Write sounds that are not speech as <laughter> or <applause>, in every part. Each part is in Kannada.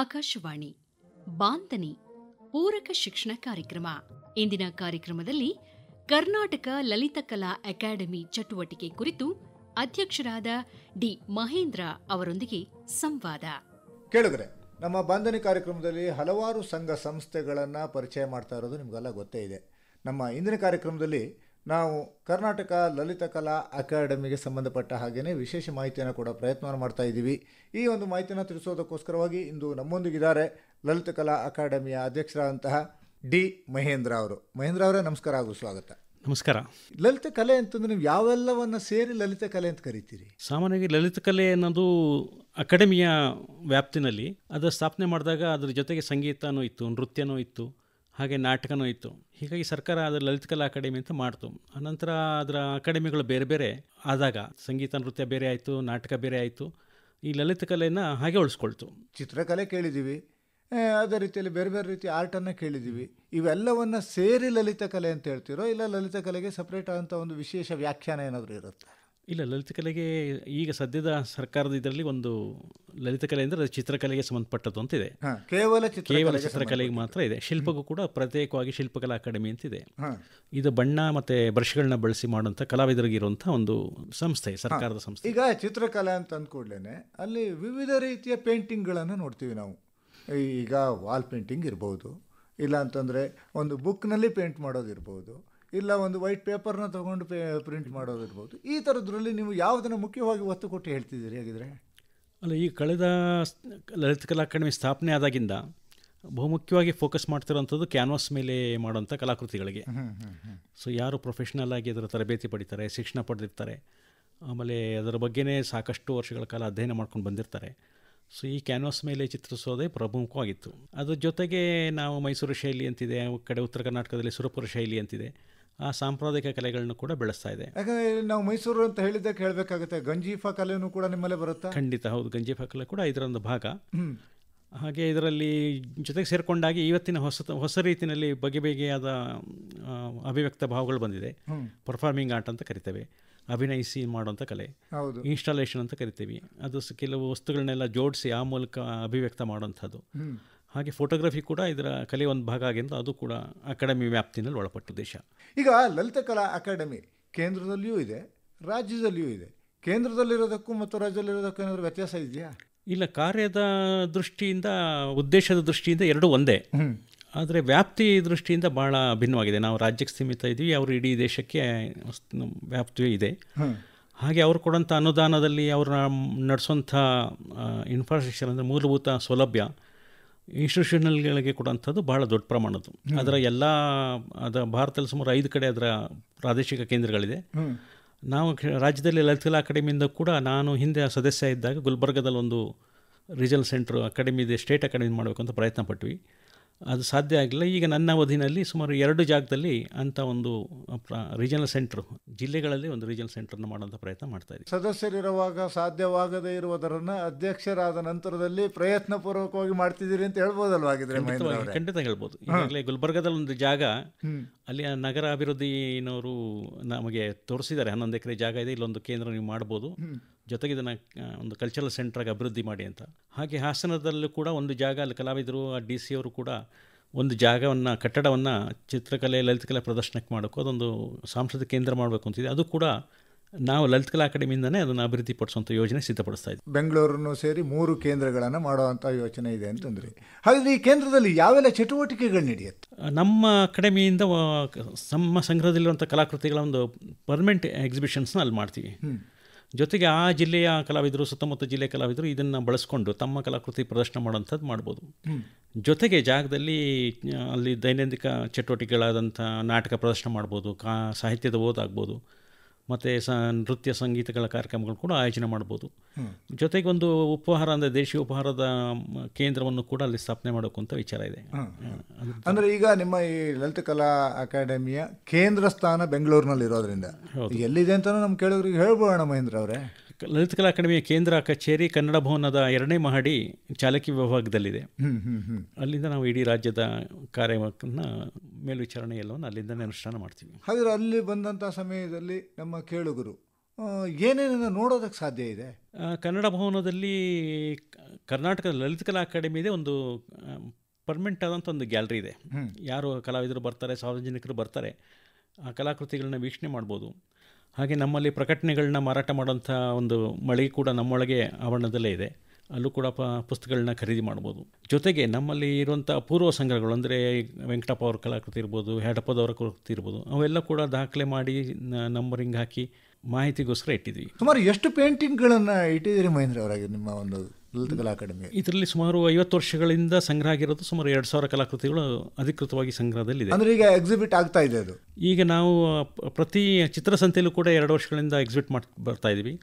ಆಕಾಶವಾಣಿ ಬಾಂಧನಿ ಪೂರಕ ಶಿಕ್ಷಣ ಕಾರ್ಯಕ್ರಮ ಇಂದಿನ ಕಾರ್ಯಕ್ರಮದಲ್ಲಿ ಕರ್ನಾಟಕ ಲಲಿತ ಕಲಾ ಅಕಾಡೆಮಿ ಚಟುವಟಿಕೆ ಕುರಿತು ಅಧ್ಯಕ್ಷರಾದ ಡಿ ಮಹೇಂದ್ರ ಅವರೊಂದಿಗೆ ಸಂವಾದ ಕೇಳಿದ್ರೆ ನಮ್ಮ ಬಾಂಧನಿ ಕಾರ್ಯಕ್ರಮದಲ್ಲಿ ಹಲವಾರು ಸಂಘ ಸಂಸ್ಥೆಗಳನ್ನು ಪರಿಚಯ ಮಾಡ್ತಾ ಇರೋದು ನಿಮಗೆಲ್ಲ ಗೊತ್ತೇ ಇದೆ ನಮ್ಮ ಇಂದಿನ ಕಾರ್ಯಕ್ರಮದಲ್ಲಿ ನಾವು ಕರ್ನಾಟಕ ಲಲಿತ ಕಲಾ ಅಕಾಡೆಮಿಗೆ ಸಂಬಂಧಪಟ್ಟ ಹಾಗೆಯೇ ವಿಶೇಷ ಮಾಹಿತಿಯನ್ನು ಕೂಡ ಪ್ರಯತ್ನ ಮಾಡ್ತಾ ಇದ್ದೀವಿ ಈ ಒಂದು ಮಾಹಿತಿಯನ್ನು ತಿಳಿಸೋದಕ್ಕೋಸ್ಕರವಾಗಿ ಇಂದು ನಮ್ಮೊಂದಿಗಿದ್ದಾರೆ ಲಲಿತ ಕಲಾ ಅಕಾಡೆಮಿಯ ಅಧ್ಯಕ್ಷರಾದಂತಹ ಡಿ ಮಹೇಂದ್ರ ಅವರು ಮಹೇಂದ್ರ ಅವರೇ ನಮಸ್ಕಾರ ಹಾಗೂ ಸ್ವಾಗತ ನಮಸ್ಕಾರ ಲಲಿತ ಕಲೆ ಅಂತಂದ್ರೆ ನೀವು ಯಾವೆಲ್ಲವನ್ನು ಸೇರಿ ಲಲಿತ ಕಲೆ ಅಂತ ಕರಿತೀರಿ ಸಾಮಾನ್ಯವಾಗಿ ಲಲಿತ ಕಲೆ ಅನ್ನೋದು ಅಕಾಡೆಮಿಯ ವ್ಯಾಪ್ತಿನಲ್ಲಿ ಅದರ ಸ್ಥಾಪನೆ ಮಾಡಿದಾಗ ಅದರ ಜೊತೆಗೆ ಸಂಗೀತನೂ ಇತ್ತು ನೃತ್ಯನೂ ಇತ್ತು ಹಾಗೆ ನಾಟಕನೂ ಇತ್ತು ಹೀಗಾಗಿ ಸರ್ಕಾರ ಅದರ ಲಲಿತ ಕಲಾ ಅಕಾಡೆಮಿ ಅಂತ ಮಾಡ್ತು ಅನಂತರ ಅದರ ಅಕಾಡೆಮಿಗಳು ಬೇರೆ ಬೇರೆ ಆದಾಗ ಸಂಗೀತ ನೃತ್ಯ ಬೇರೆ ಆಯಿತು ನಾಟಕ ಬೇರೆ ಆಯಿತು ಈ ಲಲಿತ ಕಲೆಯನ್ನು ಹಾಗೆ ಉಳಿಸ್ಕೊಳ್ತು ಚಿತ್ರಕಲೆ ಕೇಳಿದ್ದೀವಿ ಅದೇ ರೀತಿಯಲ್ಲಿ ಬೇರೆ ಬೇರೆ ರೀತಿ ಆರ್ಟನ್ನು ಕೇಳಿದ್ದೀವಿ ಇವೆಲ್ಲವನ್ನು ಸೇರಿ ಲಲಿತ ಕಲೆ ಅಂತ ಹೇಳ್ತಿರೋ ಇಲ್ಲ ಲಲಿತ ಕಲೆಗೆ ಸಪ್ರೇಟ್ ಆದಂಥ ಒಂದು ವಿಶೇಷ ವ್ಯಾಖ್ಯಾನ ಏನಾದರೂ ಇರುತ್ತೆ ಇಲ್ಲ ಲಲಿತ ಕಲೆಗೆ ಈಗ ಸದ್ಯದ ಸರ್ಕಾರದ ಇದರಲ್ಲಿ ಒಂದು ಲಲಿತ ಕಲೆ ಅಂದರೆ ಚಿತ್ರಕಲೆಗೆ ಸಂಬಂಧಪಟ್ಟದ್ದು ಅಂತಿದೆ ಕೇವಲ ಕೇವಲ ಚಿತ್ರಕಲೆಗೆ ಮಾತ್ರ ಇದೆ ಶಿಲ್ಪಕ್ಕೂ ಕೂಡ ಪ್ರತ್ಯೇಕವಾಗಿ ಶಿಲ್ಪಕಲಾ ಅಕಾಡೆಮಿ ಅಂತಿದೆ ಇದು ಬಣ್ಣ ಮತ್ತೆ ಬ್ರಷ್ಗಳನ್ನ ಬಳಸಿ ಮಾಡುವಂಥ ಕಲಾವಿದರಿಗಿರುವಂಥ ಒಂದು ಸಂಸ್ಥೆ ಸರ್ಕಾರದ ಸಂಸ್ಥೆ ಈಗ ಚಿತ್ರಕಲೆ ಅಂತ ಅಂದ್ಕೊಡ್ಲೇನೆ ಅಲ್ಲಿ ವಿವಿಧ ರೀತಿಯ ಪೇಂಟಿಂಗ್ಗಳನ್ನು ನೋಡ್ತೀವಿ ನಾವು ಈಗ ವಾಲ್ ಪೇಂಟಿಂಗ್ ಇರ್ಬೋದು ಇಲ್ಲ ಅಂತಂದರೆ ಒಂದು ಬುಕ್ನಲ್ಲಿ ಪೇಂಟ್ ಮಾಡೋದಿರ್ಬೋದು ಇಲ್ಲ ಒಂದು ವೈಟ್ ಪೇಪರ್ನ ತಗೊಂಡು ಪೇ ಪ್ರಿಂಟ್ ಮಾಡೋದಿರ್ಬೋದು ಈ ಥರದ್ರಲ್ಲಿ ನೀವು ಯಾವುದನ್ನು ಮುಖ್ಯವಾಗಿ ಒತ್ತು ಕೊಟ್ಟು ಹೇಳ್ತಿದ್ದೀರಿ ಹಾಗಿದ್ರೆ ಅಲ್ಲ ಈ ಕಳೆದ ಲಲಿತ ಕಲಾ ಅಕಾಡೆಮಿ ಸ್ಥಾಪನೆ ಆದಾಗಿಂದ ಬಹುಮುಖ್ಯವಾಗಿ ಫೋಕಸ್ ಮಾಡ್ತಿರೋಂಥದ್ದು ಕ್ಯಾನ್ವಾಸ್ ಮೇಲೆ ಮಾಡುವಂಥ ಕಲಾಕೃತಿಗಳಿಗೆ ಸೊ ಯಾರು ಪ್ರೊಫೆಷ್ನಲ್ ಆಗಿ ಅದರ ತರಬೇತಿ ಪಡಿತಾರೆ ಶಿಕ್ಷಣ ಪಡೆದಿರ್ತಾರೆ ಆಮೇಲೆ ಅದರ ಬಗ್ಗೆನೇ ಸಾಕಷ್ಟು ವರ್ಷಗಳ ಕಾಲ ಅಧ್ಯಯನ ಮಾಡ್ಕೊಂಡು ಬಂದಿರ್ತಾರೆ ಸೊ ಈ ಕ್ಯಾನ್ವಾಸ್ ಮೇಲೆ ಚಿತ್ರಿಸೋದೇ ಪ್ರಮುಖವಾಗಿತ್ತು ಅದ್ರ ಜೊತೆಗೆ ನಾವು ಮೈಸೂರು ಶೈಲಿ ಅಂತಿದೆ ಕಡೆ ಉತ್ತರ ಕರ್ನಾಟಕದಲ್ಲಿ ಸುರಪುರ ಶೈಲಿ ಅಂತಿದೆ ಆ ಸಾಂಪ್ರದಾಯಿಕ ಕಲೆಗಳನ್ನು ಕೂಡ ಬೆಳೆಸ್ತಾ ಇದೆ ಯಾಕಂದರೆ ನಾವು ಮೈಸೂರು ಅಂತ ಹೇಳಿದ್ದಕ್ಕೆ ಹೇಳಬೇಕಾಗುತ್ತೆ ಗಂಜೀಫಾ ಕಲೆಯೂ ಕೂಡ ನಿಮ್ಮಲ್ಲೇ ಬರುತ್ತೆ ಖಂಡಿತ ಹೌದು ಗಂಜೀಫಾ ಕಲೆ ಕೂಡ ಇದರ ಒಂದು ಭಾಗ ಹಾಗೆ ಇದರಲ್ಲಿ ಜೊತೆಗೆ ಸೇರಿಕೊಂಡಾಗಿ ಇವತ್ತಿನ ಹೊಸ ಹೊಸ ರೀತಿಯಲ್ಲಿ ಬಗೆ ಬಗೆಯಾದ ಅಭಿವ್ಯಕ್ತ ಭಾವಗಳು ಬಂದಿದೆ ಪರ್ಫಾರ್ಮಿಂಗ್ ಆರ್ಟ್ ಅಂತ ಕರಿತೇವೆ ಅಭಿನಯಿಸಿ ಮಾಡುವಂಥ ಕಲೆ ಇನ್ಸ್ಟಾಲೇಷನ್ ಅಂತ ಕರಿತೀವಿ ಅದು ಕೆಲವು ವಸ್ತುಗಳನ್ನೆಲ್ಲ ಜೋಡಿಸಿ ಆ ಮೂಲಕ ಅಭಿವ್ಯಕ್ತ ಮಾಡುವಂಥದ್ದು ಹಾಗೆ ಫೋಟೋಗ್ರಫಿ ಕೂಡ ಇದರ ಕಲೆ ಒಂದು ಭಾಗ ಆಗಿಂದು ಅದು ಕೂಡ ಅಕಾಡೆಮಿ ವ್ಯಾಪ್ತಿನಲ್ಲಿ ಒಳಪಟ್ಟ ದೇಶ ಈಗ ಲಲಿತ ಕಲಾ ಅಕಾಡೆಮಿ ಕೇಂದ್ರದಲ್ಲಿಯೂ ಇದೆ ರಾಜ್ಯದಲ್ಲಿಯೂ ಇದೆ ಕೇಂದ್ರದಲ್ಲಿರೋದಕ್ಕೂ ಮತ್ತು ರಾಜ್ಯದಲ್ಲಿರೋದಕ್ಕೂ ಏನಾದರೂ ವ್ಯತ್ಯಾಸ ಇದೆಯಾ ಇಲ್ಲ ಕಾರ್ಯದ ದೃಷ್ಟಿಯಿಂದ ಉದ್ದೇಶದ ದೃಷ್ಟಿಯಿಂದ ಎರಡೂ ಒಂದೇ ಆದರೆ ವ್ಯಾಪ್ತಿ ದೃಷ್ಟಿಯಿಂದ ಭಾಳ ಭಿನ್ನವಾಗಿದೆ ನಾವು ರಾಜ್ಯಕ್ಕೆ ಸೀಮಿತ ಇದ್ದೀವಿ ಅವರು ಇಡೀ ದೇಶಕ್ಕೆ ವ್ಯಾಪ್ತಿಯೂ ಇದೆ ಹಾಗೆ ಅವರು ಕೊಡೋಂಥ ಅನುದಾನದಲ್ಲಿ ಅವರು ನಡೆಸುವಂಥ ಇನ್ಫ್ರಾಸ್ಟ್ರಕ್ಚರ್ ಅಂದರೆ ಮೂಲಭೂತ ಸೌಲಭ್ಯ ಇನ್ಸ್ಟಿಟ್ಯೂಷನಲ್ಗಳಿಗೆ ಕೊಡುವಂಥದ್ದು ಬಹಳ ದೊಡ್ಡ ಪ್ರಮಾಣದ್ದು ಅದರ ಎಲ್ಲ ಅದರ ಭಾರತದಲ್ಲಿ ಸುಮಾರು ಐದು ಕಡೆ ಅದರ ಪ್ರಾದೇಶಿಕ ಕೇಂದ್ರಗಳಿದೆ ನಾವು ರಾಜ್ಯದಲ್ಲಿ ಕಲಾ ಅಕಾಡೆಮಿಯಿಂದ ಕೂಡ ನಾನು ಹಿಂದೆ ಸದಸ್ಯ ಇದ್ದಾಗ ಗುಲ್ಬರ್ಗದಲ್ಲಿ ಒಂದು ರೀಜನಲ್ ಸೆಂಟ್ರ್ ಅಕಾಡೆಮಿ ಇದೆ ಸ್ಟೇಟ್ ಅಕಾಡೆಮಿ ಮಾಡಬೇಕಂತ ಪ್ರಯತ್ನ ಪಟ್ವಿ ಅದು ಸಾಧ್ಯ ಆಗಿಲ್ಲ ಈಗ ನನ್ನ ಅವಧಿನಲ್ಲಿ ಸುಮಾರು ಎರಡು ಜಾಗದಲ್ಲಿ ಅಂಥ ಒಂದು ರೀಜನಲ್ ಸೆಂಟ್ರ್ ಜಿಲ್ಲೆಗಳಲ್ಲಿ ಒಂದು ರೀಜನಲ್ ಸೆಂಟ್ರನ್ನು ಮಾಡೋಂಥ ಪ್ರಯತ್ನ ಮಾಡ್ತಾ ಇದ್ದೀವಿ ಸದಸ್ಯರಿರುವಾಗ ಸಾಧ್ಯವಾಗದೇ ಇರುವುದರನ್ನು ಅಧ್ಯಕ್ಷರಾದ ನಂತರದಲ್ಲಿ ಪ್ರಯತ್ನಪೂರ್ವಕವಾಗಿ ಮಾಡ್ತಿದ್ದೀರಿ ಅಂತ ಹೇಳ್ಬೋದಲ್ವಾಗಿದ್ರೆ ಖಂಡಿತ ಹೇಳ್ಬೋದು ಈಗಾಗಲೇ ಗುಲ್ಬರ್ಗದಲ್ಲಿ ಒಂದು ಜಾಗ ಅಲ್ಲಿ ನಗರ ಅಭಿವೃದ್ಧಿನವರು ನಮಗೆ ತೋರಿಸಿದ್ದಾರೆ ಹನ್ನೊಂದು ಎಕರೆ ಜಾಗ ಇದೆ ಇಲ್ಲೊಂದು ಕೇಂದ್ರ ನೀವು ಮಾಡ್ಬೋದು ಜೊತೆಗೆ ಇದನ್ನು ಒಂದು ಕಲ್ಚರಲ್ ಸೆಂಟ್ರಾಗಿ ಅಭಿವೃದ್ಧಿ ಮಾಡಿ ಅಂತ ಹಾಗೆ ಹಾಸನದಲ್ಲೂ ಕೂಡ ಒಂದು ಜಾಗ ಅಲ್ಲಿ ಕಲಾವಿದರು ಆ ಡಿ ಸಿ ಅವರು ಕೂಡ ಒಂದು ಜಾಗವನ್ನು ಕಟ್ಟಡವನ್ನು ಚಿತ್ರಕಲೆ ಲಲಿತ ಕಲೆ ಪ್ರದರ್ಶನಕ್ಕೆ ಮಾಡೋಕ್ಕೂ ಅದೊಂದು ಸಾಂಸ್ಕೃತಿಕ ಕೇಂದ್ರ ಮಾಡಬೇಕು ಅಂತಿದೆ ಅದು ಕೂಡ ನಾವು ಲಲಿತ ಕಲಾ ಅಕಾಡೆಮಿಯಿಂದನೇ ಅದನ್ನು ಅಭಿವೃದ್ಧಿ ಪಡಿಸುವಂಥ ಯೋಜನೆ ಸಿದ್ಧಪಡಿಸ್ತಾ ಇದ್ದೀವಿ ಬೆಂಗಳೂರನ್ನು ಸೇರಿ ಮೂರು ಕೇಂದ್ರಗಳನ್ನು ಮಾಡುವಂಥ ಯೋಚನೆ ಇದೆ ಅಂತಂದರೆ ಹಾಗಾದರೆ ಈ ಕೇಂದ್ರದಲ್ಲಿ ಯಾವೆಲ್ಲ ಚಟುವಟಿಕೆಗಳು ನಡೆಯುತ್ತೆ ನಮ್ಮ ಅಕಾಡೆಮಿಯಿಂದ ನಮ್ಮ ಸಂಗ್ರಹದಲ್ಲಿರುವಂಥ ಕಲಾಕೃತಿಗಳ ಒಂದು ಪರ್ಮನೆಂಟ್ ಎಕ್ಸಿಬಿಷನ್ಸ್ನ ಅಲ್ಲಿ ಮಾಡ್ತೀವಿ ಜೊತೆಗೆ ಆ ಜಿಲ್ಲೆಯ ಕಲಾವಿದರು ಸುತ್ತಮುತ್ತ ಜಿಲ್ಲೆಯ ಕಲಾವಿದರು ಇದನ್ನು ಬಳಸ್ಕೊಂಡು ತಮ್ಮ ಕಲಾಕೃತಿ ಪ್ರದರ್ಶನ ಮಾಡೋವಂಥದ್ದು ಮಾಡ್ಬೋದು ಜೊತೆಗೆ ಜಾಗದಲ್ಲಿ ಅಲ್ಲಿ ದೈನಂದಿಕ ಚಟುವಟಿಕೆಗಳಾದಂಥ ನಾಟಕ ಪ್ರದರ್ಶನ ಮಾಡ್ಬೋದು ಕಾ ಸಾಹಿತ್ಯದ ಓದಾಗ್ಬೋದು ಮತ್ತು ಸ ನೃತ್ಯ ಸಂಗೀತಗಳ ಕಾರ್ಯಕ್ರಮಗಳು ಕೂಡ ಆಯೋಜನೆ ಮಾಡ್ಬೋದು ಜೊತೆಗೆ ಒಂದು ಉಪಹಾರ ಅಂದರೆ ದೇಶೀಯ ಉಪಹಾರದ ಕೇಂದ್ರವನ್ನು ಕೂಡ ಅಲ್ಲಿ ಸ್ಥಾಪನೆ ಮಾಡಬೇಕು ಅಂತ ವಿಚಾರ ಇದೆ ಅಂದರೆ ಈಗ ನಿಮ್ಮ ಈ ಲಲಿತ ಕಲಾ ಅಕಾಡೆಮಿಯ ಕೇಂದ್ರ ಸ್ಥಾನ ಬೆಂಗಳೂರಿನಲ್ಲಿ ಇರೋದ್ರಿಂದ ಎಲ್ಲಿದೆ ಅಂತ ನಮ್ಮ ಕೇಳೋರಿಗೆ ಹೇಳ್ಬೋಣ ಮಹೇಂದ್ರ ಅವರೇ ಕಲಾ ಅಕಾಡೆಮಿಯ ಕೇಂದ್ರ ಕಚೇರಿ ಕನ್ನಡ ಭವನದ ಎರಡನೇ ಮಹಡಿ ಚಾಲಕಿ ವಿಭಾಗದಲ್ಲಿದೆ ಅಲ್ಲಿಂದ ನಾವು ಇಡೀ ರಾಜ್ಯದ ಕಾರ್ಯಕ್ರಮ ಮೇಲ್ವಿಚಾರಣೆ ಎಲ್ಲವನ್ನು ಅಲ್ಲಿಂದ ಅನುಷ್ಠಾನ ಮಾಡ್ತೀವಿ ಹಾಗಾದ್ರೆ ಅಲ್ಲಿ ಬಂದಂಥ ಸಮಯದಲ್ಲಿ ನಮ್ಮ ಕೇಳುಗರು ಏನೇನನ್ನು ನೋಡೋದಕ್ಕೆ ಸಾಧ್ಯ ಇದೆ ಕನ್ನಡ ಭವನದಲ್ಲಿ ಕರ್ನಾಟಕದ ಲಲಿತಕಲಾ ಅಕಾಡೆಮಿ ಇದೆ ಒಂದು ಪರ್ಮನೆಂಟ್ ಆದಂಥ ಒಂದು ಗ್ಯಾಲರಿ ಇದೆ ಯಾರು ಕಲಾವಿದರು ಬರ್ತಾರೆ ಸಾರ್ವಜನಿಕರು ಬರ್ತಾರೆ ಆ ಕಲಾಕೃತಿಗಳನ್ನ ವೀಕ್ಷಣೆ ಮಾಡ್ಬೋದು ಹಾಗೆ ನಮ್ಮಲ್ಲಿ ಪ್ರಕಟಣೆಗಳನ್ನ ಮಾರಾಟ ಮಾಡೋಂಥ ಒಂದು ಮಳಿಗೆ ಕೂಡ ನಮ್ಮೊಳಗೆ ಆವರಣದಲ್ಲೇ ಇದೆ ಅಲ್ಲೂ ಕೂಡ ಪುಸ್ತಕಗಳನ್ನ ಖರೀದಿ ಮಾಡ್ಬೋದು ಜೊತೆಗೆ ನಮ್ಮಲ್ಲಿ ಇರುವಂಥ ಪೂರ್ವ ಸಂಗ್ರಹಗಳು ಅಂದರೆ ವೆಂಕಟಪ್ಪ ಅವರ ಕಲಾಕೃತಿ ಇರ್ಬೋದು ಹ್ಯಾಡಪ್ಪದವರ ಕೃತಿ ಇರ್ಬೋದು ಅವೆಲ್ಲ ಕೂಡ ದಾಖಲೆ ಮಾಡಿ ನಂಬರಿಂಗ್ ಹಾಕಿ ಮಾಹಿತಿಗೋಸ್ಕರ ಇಟ್ಟಿದ್ವಿ ಸುಮಾರು ಎಷ್ಟು ಪೇಂಟಿಂಗ್ಗಳನ್ನು ಇಟ್ಟಿದ್ದೀರಿ ಮಹೇಂದ್ರ ಅವರಾಗಿ ನಿಮ್ಮ ಒಂದು ಲಲಿತ ಕಲಾ ಅಕಾಡೆಮಿ ಇದರಲ್ಲಿ ಸುಮಾರು ಐವತ್ತು ವರ್ಷಗಳಿಂದ ಸಂಗ್ರಹ ಆಗಿರೋದು ಸುಮಾರು ಎರಡು ಸಾವಿರ ಕಲಾಕೃತಿಗಳು ಅಧಿಕೃತವಾಗಿ ಸಂಗ್ರಹದಲ್ಲಿದೆ ಅಂದರೆ ಈಗ ಎಕ್ಸಿಬಿಟ್ ಆಗ್ತಾ ಇದೆ ಅದು ಈಗ ನಾವು ಪ್ರತಿ ಚಿತ್ರಸಂತೆಯಲ್ಲೂ ಕೂಡ ಎರಡು ವರ್ಷಗಳಿಂದ ಎಕ್ಸಿಬಿಟ್ ಮಾಡ್ತಾ ಬರ್ತಾ ಇದ್ವಿ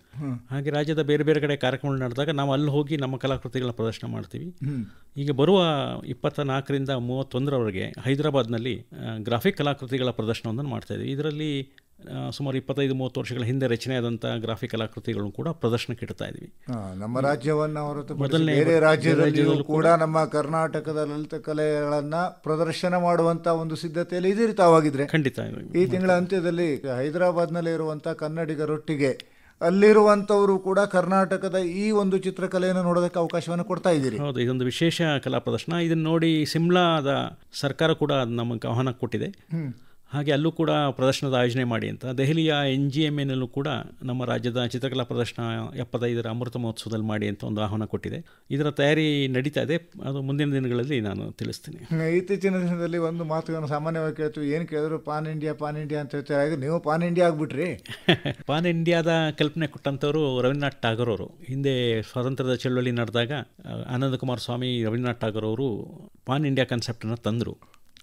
ಹಾಗೆ ರಾಜ್ಯದ ಬೇರೆ ಬೇರೆ ಕಡೆ ಕಾರ್ಯಕ್ರಮಗಳು ನಡೆದಾಗ ನಾವು ಅಲ್ಲಿ ಹೋಗಿ ನಮ್ಮ ಕಲಾಕೃತಿಗಳನ್ನ ಪ್ರದರ್ಶನ ಮಾಡ್ತೀವಿ ಈಗ ಬರುವ ಇಪ್ಪತ್ತ ನಾಲ್ಕರಿಂದ ಮೂವತ್ತೊಂದರವರೆಗೆ ಹೈದರಾಬಾದ್ನಲ್ಲಿ ಗ್ರಾಫಿಕ್ ಕಲಾಕೃತಿಗಳ ಪ್ರದರ್ಶನವನ್ನು ಮಾಡ್ತಾ ಇದ್ವಿ ಇದರಲ್ಲಿ ಸುಮಾರು ಇಪ್ಪತ್ತೈದು ಮೂವತ್ತು ವರ್ಷಗಳ ಹಿಂದೆ ರಚನೆಯಾದಂಥ ಗ್ರಾಫಿಕ್ ಕಲಾಕೃತಿಗಳನ್ನು ಕೂಡ ಪ್ರದರ್ಶನಕ್ಕೆ ಇಡ್ತಾ ಇದ್ವಿ ನಮ್ಮ ರಾಜ್ಯವನ್ನು ಮೊದಲನೇ ಬೇರೆ ರಾಜ್ಯದಲ್ಲಿ ಕೂಡ ನಮ್ಮ ಕರ್ನಾಟಕದ ಲಲಿತ ಕಲೆಗಳನ್ನು ಪ್ರದರ್ಶನ ಮಾಡುವಂಥ ಒಂದು ಸಿದ್ಧತೆಯಲ್ಲಿ ರೀತಿ ತಾವಾಗಿದ್ರೆ ಖಂಡಿತ ಈ ತಿಂಗಳ ಅಂತ್ಯದಲ್ಲಿ ಹೈದರಾಬಾದ್ನಲ್ಲಿ ಇರುವಂಥ ಕನ್ನಡಿಗರೊಟ್ಟಿಗೆ ಅಲ್ಲಿರುವಂತವರು ಕೂಡ ಕರ್ನಾಟಕದ ಈ ಒಂದು ಚಿತ್ರಕಲೆಯನ್ನು ನೋಡೋದಕ್ಕೆ ಅವಕಾಶವನ್ನು ಕೊಡ್ತಾ ಇದ್ದೀರಿ ಹೌದು ಇದೊಂದು ವಿಶೇಷ ಕಲಾ ಪ್ರದರ್ಶನ ಇದನ್ನು ನೋಡಿ ಸಿಮ್ಲಾದ ಸರ್ಕಾರ ಕೂಡ ನಮಗೆ ಆಹ್ವಾನ ಕೊಟ್ಟಿದೆ ಹಾಗೆ ಅಲ್ಲೂ ಕೂಡ ಪ್ರದರ್ಶನದ ಆಯೋಜನೆ ಮಾಡಿ ಅಂತ ದೆಹಲಿಯ ಎನ್ ಜಿ ಎಮ್ ಎನಲ್ಲೂ ಕೂಡ ನಮ್ಮ ರಾಜ್ಯದ ಚಿತ್ರಕಲಾ ಪ್ರದರ್ಶನ ಎಪ್ಪತ್ತೈದರ ಅಮೃತ ಮಹೋತ್ಸವದಲ್ಲಿ ಮಾಡಿ ಅಂತ ಒಂದು ಆಹ್ವಾನ ಕೊಟ್ಟಿದೆ ಇದರ ತಯಾರಿ ನಡೀತಾ ಇದೆ ಅದು ಮುಂದಿನ ದಿನಗಳಲ್ಲಿ ನಾನು ತಿಳಿಸ್ತೀನಿ ಇತ್ತೀಚಿನ ದಿನದಲ್ಲಿ ಒಂದು ಮಾತುಗಳನ್ನು ಸಾಮಾನ್ಯವಾಗಿ ಕೇಳ್ತೀವಿ ಏನು ಕೇಳಿದ್ರು ಪಾನ್ ಇಂಡಿಯಾ ಪಾನ್ ಇಂಡಿಯಾ ಅಂತ ಹೇಳ್ತಾರೆ ಹಾಗೆ ನೀವು ಪಾನ್ ಇಂಡಿಯಾ ಆಗಿಬಿಟ್ರಿ <laughs> ಪಾನ್ ಇಂಡಿಯಾದ ಕಲ್ಪನೆ ಕೊಟ್ಟಂಥವರು ರವೀಂದ್ರನಾಥ್ ಟಾಗೋರ್ ಅವರು ಹಿಂದೆ ಸ್ವಾತಂತ್ರ್ಯದ ಚಳುವಳಿ ನಡೆದಾಗ ಆನಂದಕುಮಾರ್ ಸ್ವಾಮಿ ರವೀಂದ್ರನಾಥ್ ಟಾಗೋರ್ ಅವರು ಪಾನ್ ಇಂಡಿಯಾ ಕನ್ಸೆಪ್ಟನ್ನು ತಂದರು